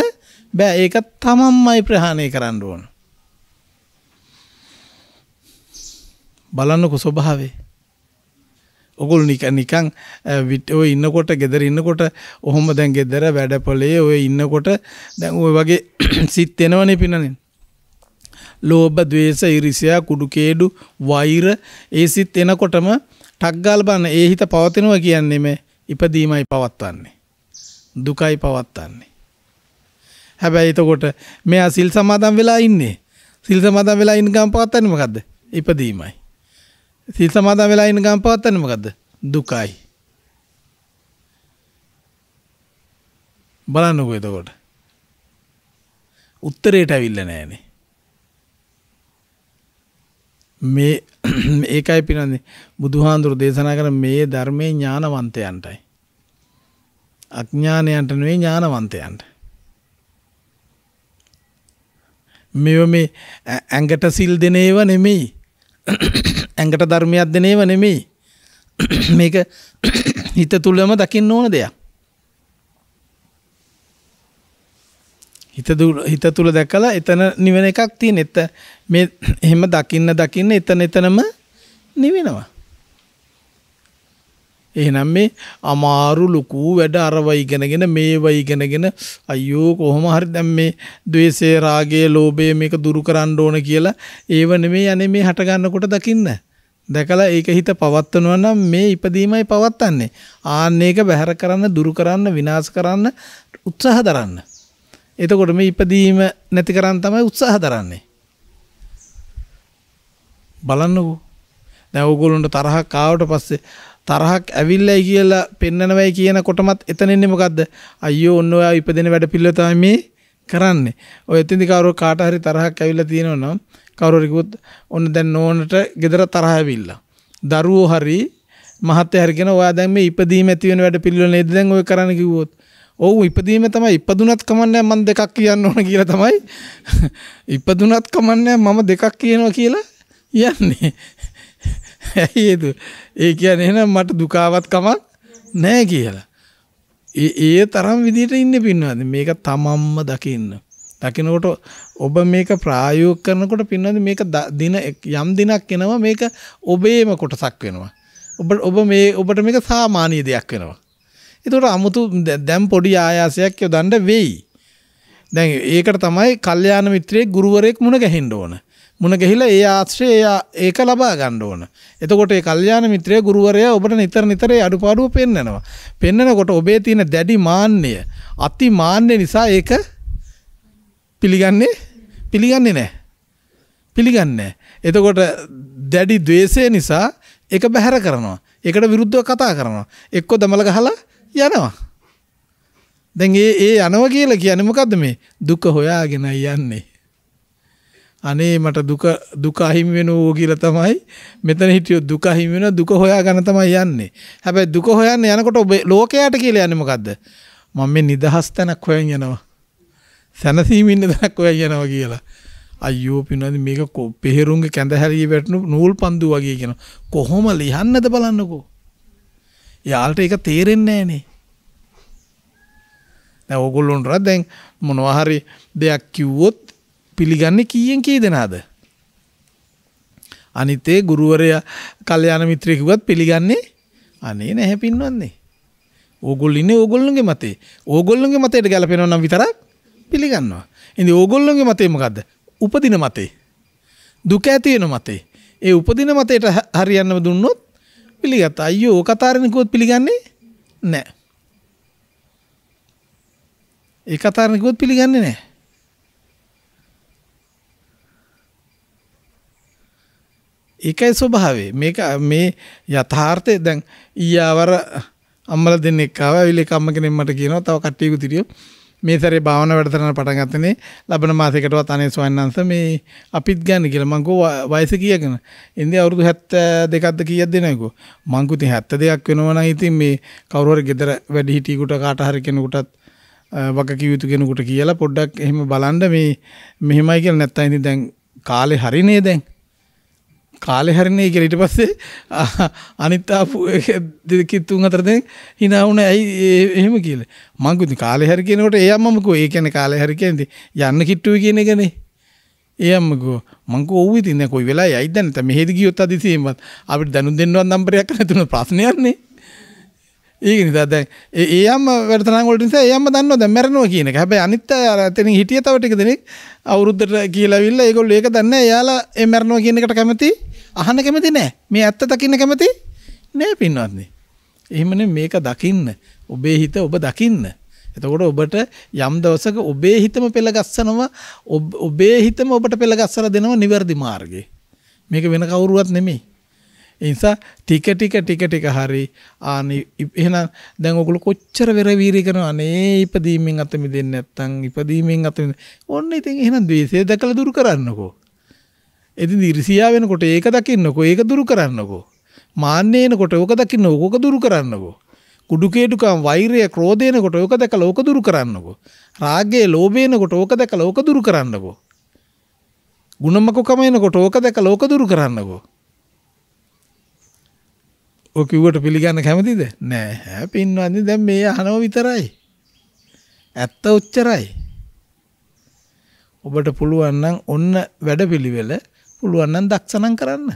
බෑ ඒක තමන්මයි ප්‍රහාණය කරන්න ඕන බලන්නකො ස්වභාවේ. ඔගොල් නික නිකන් ඔය ඉන්නකොට ගෙදර ඉන්නකොට ඔහොම දැන් ගෙදර වැඩපොලේ ඔය ඉන්නකොට දැන් ඔය වගේ *clears throat* සිත් එනවනේ පින්නනේ. ලෝභ, ద్వේස, ඊර්ෂ්‍යා, කුඩු කේඩු, වෛර ඒ සිත් එනකොටම ටක් ගාලා බලන ඒ හිත පවතිනවා කියන්නේ මේ ඉපදීමයි පවත්වන්නේ. දුකයි පවත්වන්නේ. හැබැයි එතකොට මෙයා සිල් සමාදන් වෙලා ඉන්නේ. සිල් සමාදන් වෙලා ඉන්න ගමන් පවත්වන්නේ මොකද්ද? ඉපදීමයි. සිල් සමාදන් වෙලා ඉන්න ගමන් පවත්තන්නේ මොකද්ද? දුකයි. බලන්නකෝ එතකොට. උත්තරේට ඇවිල්ලා නැහනේ. මේ *clears throat* ඒකයි පිනන්නේ බුදුහාඳුර දේශනා කර මේ ධර්මයේ ඥානවන්තයන්ටයි. අඥානයන්ට නෙවෙයි ඥානවන්තයන්ට. මෙව මේ ඇඟට සිල් දෙන ඒවා නෙමෙයි. ඇඟට ධර්මයක් දෙනේව නෙමෙයි. මේක හිත තුලම දකින්න ඕන දෙයක්. හිත හිත තුල දැකලා එතන නිවන එකක් තියෙන. එත මේ එහෙම දකින්න දකින්න එතන එතනම නිවෙනවා. එහෙනම් මේ අමාරු ලොකු වැඩ අරව ඉගෙනගෙන මේව ඉගෙනගෙන අයියෝ කොහොම හරි දැන් මේ ද්වේෂය රාගය ලෝභය මේක දුරු කරන්න ඕන කියලා ඒව නෙමෙයි අනේ මේ හට ගන්නකොට දකින්න දැකලා ඒක හිත පවත්වනවා නම් මේ ඉපදීමයි පවත්න්නේ ආන්න ඒක බැහැර කරන්න දුරු කරන්න විනාශ කරන්න උත්සාහ දරන්න එතකොට මේ ඉපදීම නැති කරන් තමයි උත්සාහ දරන්නේ බලන්නකෝ දැන් ඕගොල්ලන්ට තරහක් ආවට පස්සේ තරහක් ඇවිල්ලයි කියලා පෙන්නනවයි කියන කොටමත් එතනෙන්නේ මොකද්ද අයියෝ ඔන්න ඔයා ඉපදෙන වැඩ පිළිවෙල තමයි මේ කරන්නේ ඔය එතෙන්දි කවුරු කාට හරි තරහක් ඇවිල්ලා තියෙනවා නම් කවුරු හරි කිව්වොත් ඔන්න දැන් නෝනට ගෙදර තරහ ඇවිල්ලා දරුවෝ හරි මහත්තයා හරි කියන ඔයා දැන් මේ ඉපදීම ඇති වෙන වැඩ පිළිවෙල නේද දැන් ඔය කරන්න කිව්වොත් ඔව් ඉපදීම තමයි ඉපදුනත් කමන්නේ මම දෙකක් කියන්න ඕන කියලා තමයි *laughs* ඉපදුනත් කමන්නේ මම දෙකක් කියනවා කියලා කියන්නේ *laughs* ඇයි ඒ කියන්නේ එහෙනම් මට දුකාවත් කමක් නැහැ කියලා. ඒ ඒ තරම් විදිහට ඉන්න පින්නවද මේක තමන්ම දකින්න. දකිනකොට ඔබ මේක ප්‍රායෝගික කරනකොට පින්නවද මේක දින යම් දිනක් එනවා මේක ඔබේම කොටසක් වෙනවා. ඔබ ඔබ මේ ඔබට මේක සාමාන්‍ය දෙයක් වෙනවා. ඒතකොට 아무තු දැන් පොඩි ආයාසයක් යොදන්න වෙයි. දැන් ඒකට තමයි කල්යාණ මිත්‍රයෙක් ගුරුවරයෙක් මුණ ගැහෙන්න ඕනේ. මුණ ගැහිලා ඒ ආශ්‍රය ඒක ලබා ගන්න ඕන. එතකොට ඒ කල්යාණ මිත්‍රය ගුරුවරයා ඔබට නිතර නිතර අඩුපාඩුව පෙන්නනවා. පෙන්නකොට ඔබේ තියෙන දැඩි මාන්නය, අති මාන්නය නිසා ඒක පිළිගන්නේ පිළිගන්නේ නැහැ. පිළිගන්නේ එතකොට දැඩි द्वේෂය නිසා ඒක බැහැර කරනවා. ඒකට විරුද්ධව කතා කරනවා. එක්ක දමල ගහලා යනවා. දැන් ඒ ඒ යනවා කියලා කියන්නේ මොකද්ද මේ? දුක හොයාගෙන යන්නේ. අනේ මට දුක දුක අහිමි වෙනවෝ කියලා තමයි මෙතන හිටියොත් දුක අහිමි වෙනවා දුක හොයාගෙන තමයි යන්නේ. හැබැයි දුක හොයන්න යනකොට ඔබ ලෝකයට කියලා යන්නේ මොකද්ද? මම මේ නිදහස් තැනක් හොයන් යනවා. සැනසීම ඉන්න තැනක් හොයන් යනවා කියලා. අයියෝ පිනවද මේක පෙහෙරුන්ගේ කැඳ හැරිය වැටුණු නූල් පන්දු වගේ කියන. කොහොම ලියන්නද බලන්නකෝ. යාළට ඒක තේරෙන්නේ නැහනේ. දැන් ඕගොල්ලොන්ට දැන් මොනවා හරි දෙයක් කිව්වොත් පිළිගන්නේ කීයෙන් කී දෙනාද? අනිතේ ගුරුවරයා කල්යාණ මිත්‍රයෙකුවත් පිළිගන්නේ අනේ නැහැ පින්වන්නේ. ඕගොල්ලෝ ඉන්නේ ඕගොල්ලෝගේ මතේ. ඕගොල්ලෝගේ මතයට ගැලපෙනවා නම් විතරක් පිළිගන්නවා. ඉතින් ඕගොල්ලෝගේ මතේ මොකද්ද? උපදින මතේ. දුක ඇති වෙන මතේ. ඒ උපදින මතයට හරියන්නම දුන්නොත් පිළිගත්තා. අයියෝ කතාරණිකුවත් පිළිගන්නේ නැහැ. ඒ කතාරණිකුවත් පිළිගන්නේ නැහැ. ඒකයි ස්වභාවේ මේක මේ යථාර්ථය දැන් ඊයවර අම්මල දෙන්නෙක් ආවා අවිලේ කම්ම කෙනෙක් මට කියනවා තව කට්ටියකු තිරියෝ මේ සැරේ භාවනා වැඩසටහන පටන් ගන්නනේ ලබන මාසයකටවත් අනේ ස්වයන්වංශ මේ අපිත් ගන්න කියලා මං කෝ වයස කීයකන ඉන්දිය අවුරුදු 72ක්ද කීයක් දෙනවකෝ මං කෝ ඉතින් 72ක් වෙනවා නම් ඉතින් මේ කවුරු හරි ගෙදර වැඩි හිටියෙකුට කාට හරි කෙනෙකුටත් වග කිය යුතු කෙනෙකුට කියලා පොඩ්ඩක් එහෙම බලන්න මේ මෙහෙමයි කියලා නැත්තම් ඉතින් දැන් කාලේ හරිනේ දැන් කාලේ හැරෙන්නේ කියලා ඊට පස්සේ අනිත් ආපු දෙක තුන් හතර දෙනෙක් hina වුණා ඇයි එහෙම කියලා මං කිව්ද කාලේ හැර කියනකොට ඒ අම්මම කිව්වා ඒ කියන්නේ කාලේ හැර කියන්නේ යන්න කිට්ටුයි කියන එකනේ ඒ අම්ම කිව්වා මං කිව්වා ඔව් ඉතින් දැන් කොයි වෙලාවයි යයිද නැත්නම් මෙහෙදි ගියොත් අදිසියෙන්වත් අපිට දැනුම් දෙන්නවත් නම්බරයක් නැතුන ප්‍රශ්නයක් නේ ඒක නිසා දැන් ඒ අම්ම වැඩතරන් වලට නිසා ඒ අම්ම දන්නවා දැන් මැරෙනවා කියන එක. හැබැයි අනිත් අය අර එතනින් හිටිය තව ටික දෙනෙක් අවුරුද්දට කියලාවිල්ලා ඒගොල්ලෝ ඒක දන්නේ එයාලා ඒ මැරෙනවා කියන එකට කැමති අහන්න කැමති නෑ. මේ ඇත්ත දකින්න කැමති නෑ පින්වත්නි. එහෙමනේ මේක දකින්න. ඔබේ හිත ඔබ දකින්න. එතකොට ඔබට යම් දවසක ඔබේ හිතම පෙළගස්සනවා ඔබේ හිතම ඔබට පෙළගස්සලා දෙනවා නිවැරදි මාර්ගේ. මේක වෙන කවුරුවත් නෙමෙයි. ඒ නිසා ටික ටික ටික ටික හරි ආනි එහෙනම් දැන් ඔයගොල්ලෝ කොච්චර වෙර වීරිය කරනවා අනේ ඉපදීමෙන් අත මිදෙන්නේ නැත්තම් ඉපදීමෙන් අත ඔන්න ඉතින් එහෙනම් ද්වේෂය දැකලා දුරු කරන්නකෝ. ඉතින් ඉරිසියා වෙනකොට ඒක දකින්නකෝ ඒක දුරු කරන්නකෝ. මාන්නේ එනකොට ඕක දකින්නකෝ ඕක දුරු කරන්නකෝ. කුඩුකේඩුකම් වෛරය ක්‍රෝධයනකොට ඕක දැකලා ඕක දුරු කරන්නකෝ. රාගයේ ලෝභයනකොට ඕක දැකලා ඕක දුරු කරන්නකෝ. ගුණමකකම එනකොට ඕක දැකලා ඕක දුරු කරන්නකෝ. ඔය කිව්වට පිළිගන්න කැමතිද? නෑ. ඈ පින්වත්නි දැන් මේ අහනව විතරයි. ඇත්ත උච්චරයි. ඔබට පුළුවන් නම් ඔන්න වැඩපිළිවෙල පුළුවන් නම් දක්ෂණම් කරන්න.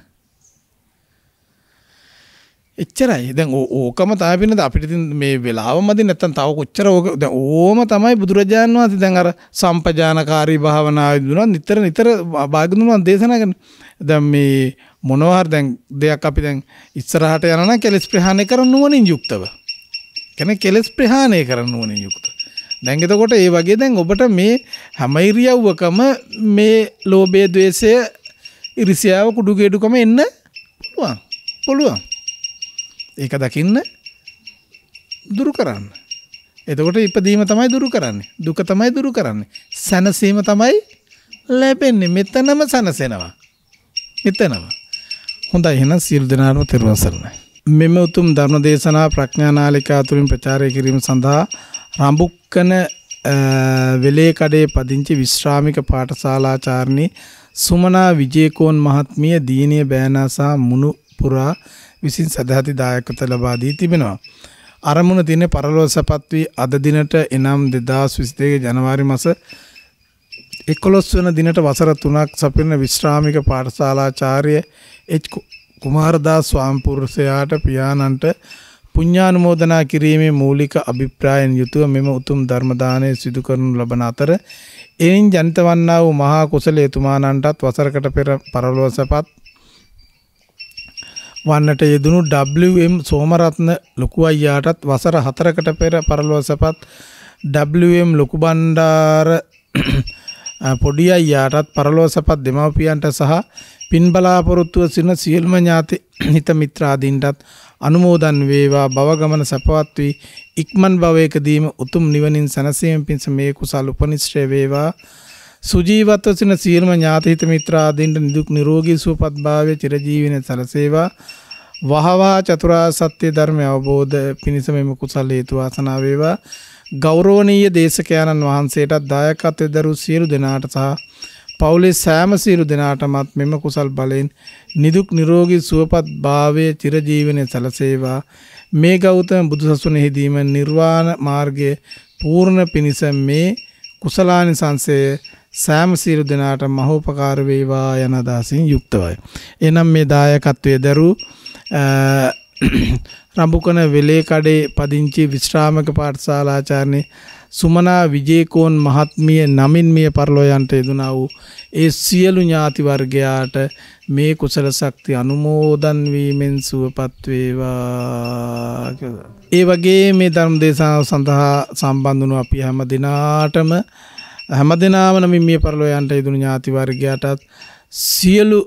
එච්චරයි දැන් ඕකම තමයි පින්නද අපිට ඉතින් මේ වෙලාවම දි නැත්තම් තව කොච්චර ඕක දැන් ඕම තමයි බුදුරජාණන් වහන්සේ දැන් අර සම්පජානකාරී භාවනාව දුනා නිතර නිතර භාගතුන්වන් දේශනා කරන දැන් මේ මොනවා හරි දැන් දෙයක් අපි දැන් ඉස්සරහට යනවා නම් කෙලස් ප්‍රහාණය කරන නුවණින් යුක්තව කියන්නේ කෙලස් ප්‍රහාණය කරන නුවණින් යුක්ත දැන් එතකොට ඒ වගේ දැන් ඔබට මේ හැම ඉරියව්වකම මේ ලෝභය ද්වේෂය ඉරිසියාව කුඩු ගේඩුකම එන්න පුළුවන් පුළුවන් ඒක දකින්න දුරු කරන්න. එතකොට ඉපදීම තමයි දුරු කරන්නේ. දුක තමයි දුරු කරන්නේ. සැනසීම තමයි ලැබෙන්නේ. මෙතනම සැනසෙනවා. මෙතනම. හොඳයි එහෙනම් සියලු දෙනාම තෙරුවන් සරණයි. මෙම උතුම් ධර්ම දේශනා ප්‍රඥානාලිකා තුලින් ප්‍රචාරය කිරීම සඳහා රඹුක්කන වෙලේ කඩේ පදිංචි විශ්‍රාමික පාඨශාලාචාර්ණී සුමනා විජේකෝන් මහත්මිය දීනිය බෑනා සහ මුණු පුරා විසින් සදහති දායකත ලබා දී තිබෙනවා. අරමුණ තියන්නේ පරලෝ සැපත් වී අද දිනට එනම් 2022 ජනවාරි මාස 11 වන දිනට වසර 3ක් සපිරන විශ්‍රාමික පාඨශාලාචාර්ය එච් කුමාරදාස් ස්වාම්පුරුෂයාට පියාණන්ට පුඤ්ඤානුමෝදනා කිරීමේ මූලික අභිප්‍රායන් යුතුව මෙම උතුම් ධර්ම දානය සිදු කරනු ලබන අතර එයින් ජනිත වන්නා වූ මහා කුසලයේ තුමාණන්ටත් වසරකට පෙර පරලෝසපත් වන්නට යෙදුණු WM සෝමරත්න ලොකු අයියාටත් වසර 4කට පෙර පරලොව සැපත් WM ලොකු බණ්ඩාර *clears throat* පොඩි අයියාටත් පරලොව සැපත් දෙමව්පියන්ට සහ පින් බලාපොරොත්තුව සිටින සියලුම ඥාති *clears throat* හිත මිත්‍රාදීන්ටත් අනුමෝදන් වේවා භව ගමන සැපවත් වී ඉක්මන් භවයකදීම උතුම් නිවනින් සැනසීම පිණිස මේ කුසල් උපනිශ්‍රේ වේවා සුජීවත්ව සිටින සියලුම ඥාති හිත මිත්‍රාදීන්ට නිදුක් නිරෝගී සුවපත් භාවය චිරජීවනයේ සැලසේවා වහවා චතුරාර්ය සත්‍ය ධර්මය අවබෝධ පිණිස මෙම කුසල හේතු වාසනා වේවා ගෞරවනීය දේශකයන්න් වහන්සේටත් දායකත්වයෙන් දරු සියලු දෙනාට සහ පවුලේ සෑම සියලු දෙනාටමත් මෙම කුසල් බලයෙන් නිදුක් නිරෝගී සුවපත් භාවය චිරජීවනයේ සැලසේවා මේ ගෞතම බුදුසසුනේදීම නිර්වාණ මාර්ගයේ පූර්ණ පිණිස මේ කුසලානි සංසය සෑම සියලු දෙනාට මහෝපකාර වේවා යන අදහසින් යුක්තවයි. එනම් මේ දායකත්වයේ දරූ රඹුකන වෙලේ කඩේ පදිංචි විශ්‍රාමක පාඨශාලාචාර්ය සුමනා විජේකෝන් මහත්මිය නමින් මිය පරලෝ යන්ට යෙදුනා වූ ඒ සියලු ඥාති වර්ගයාට මේ කුසල ශක්තිය අනුමෝදන් වීමෙන් සුවපත් වේවා ඒ වගේ මේ ධර්ම දේශනාව සඳහා සම්බන්ධ වුණු අපි හැම දිනාටම හැම දෙනාම නමින් මිය පරලෝ යන්ට ඉදුණු ඥාති වර්ගයටත් සියලු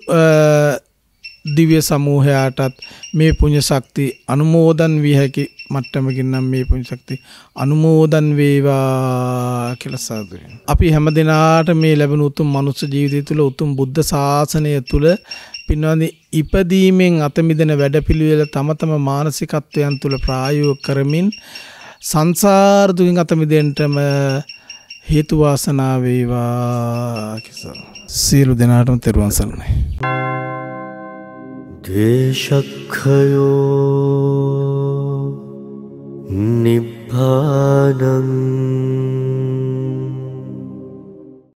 දිව්‍ය සමූහයාටත් මේ පුණ්‍ය ශක්ති අනුමෝදන් විය හැකි මට්ටමකින් නම් මේ පුණ්‍ය ශක්ති අනුමෝදන් වේවා කියලා සාදුවෙන්. අපි හැම දිනාට මේ ලැබෙන උතුම් මනුෂ්‍ය ජීවිතය තුළ උතුම් බුද්ධ ශාසනය තුළ පින්වන්දි ඉපදීමෙන් අත මිදෙන වැඩපිළිවෙල තම තම මානසිකත්වයන් තුළ ප්‍රායෝගික කරමින් සංසාර දුකින් අත මිදෙන්නටම හේතු වාසනා වේවා කියලා සියලු දෙනාටම තෙරුවන් සරණයි. දේශක්ඛයෝ නිබ්බානං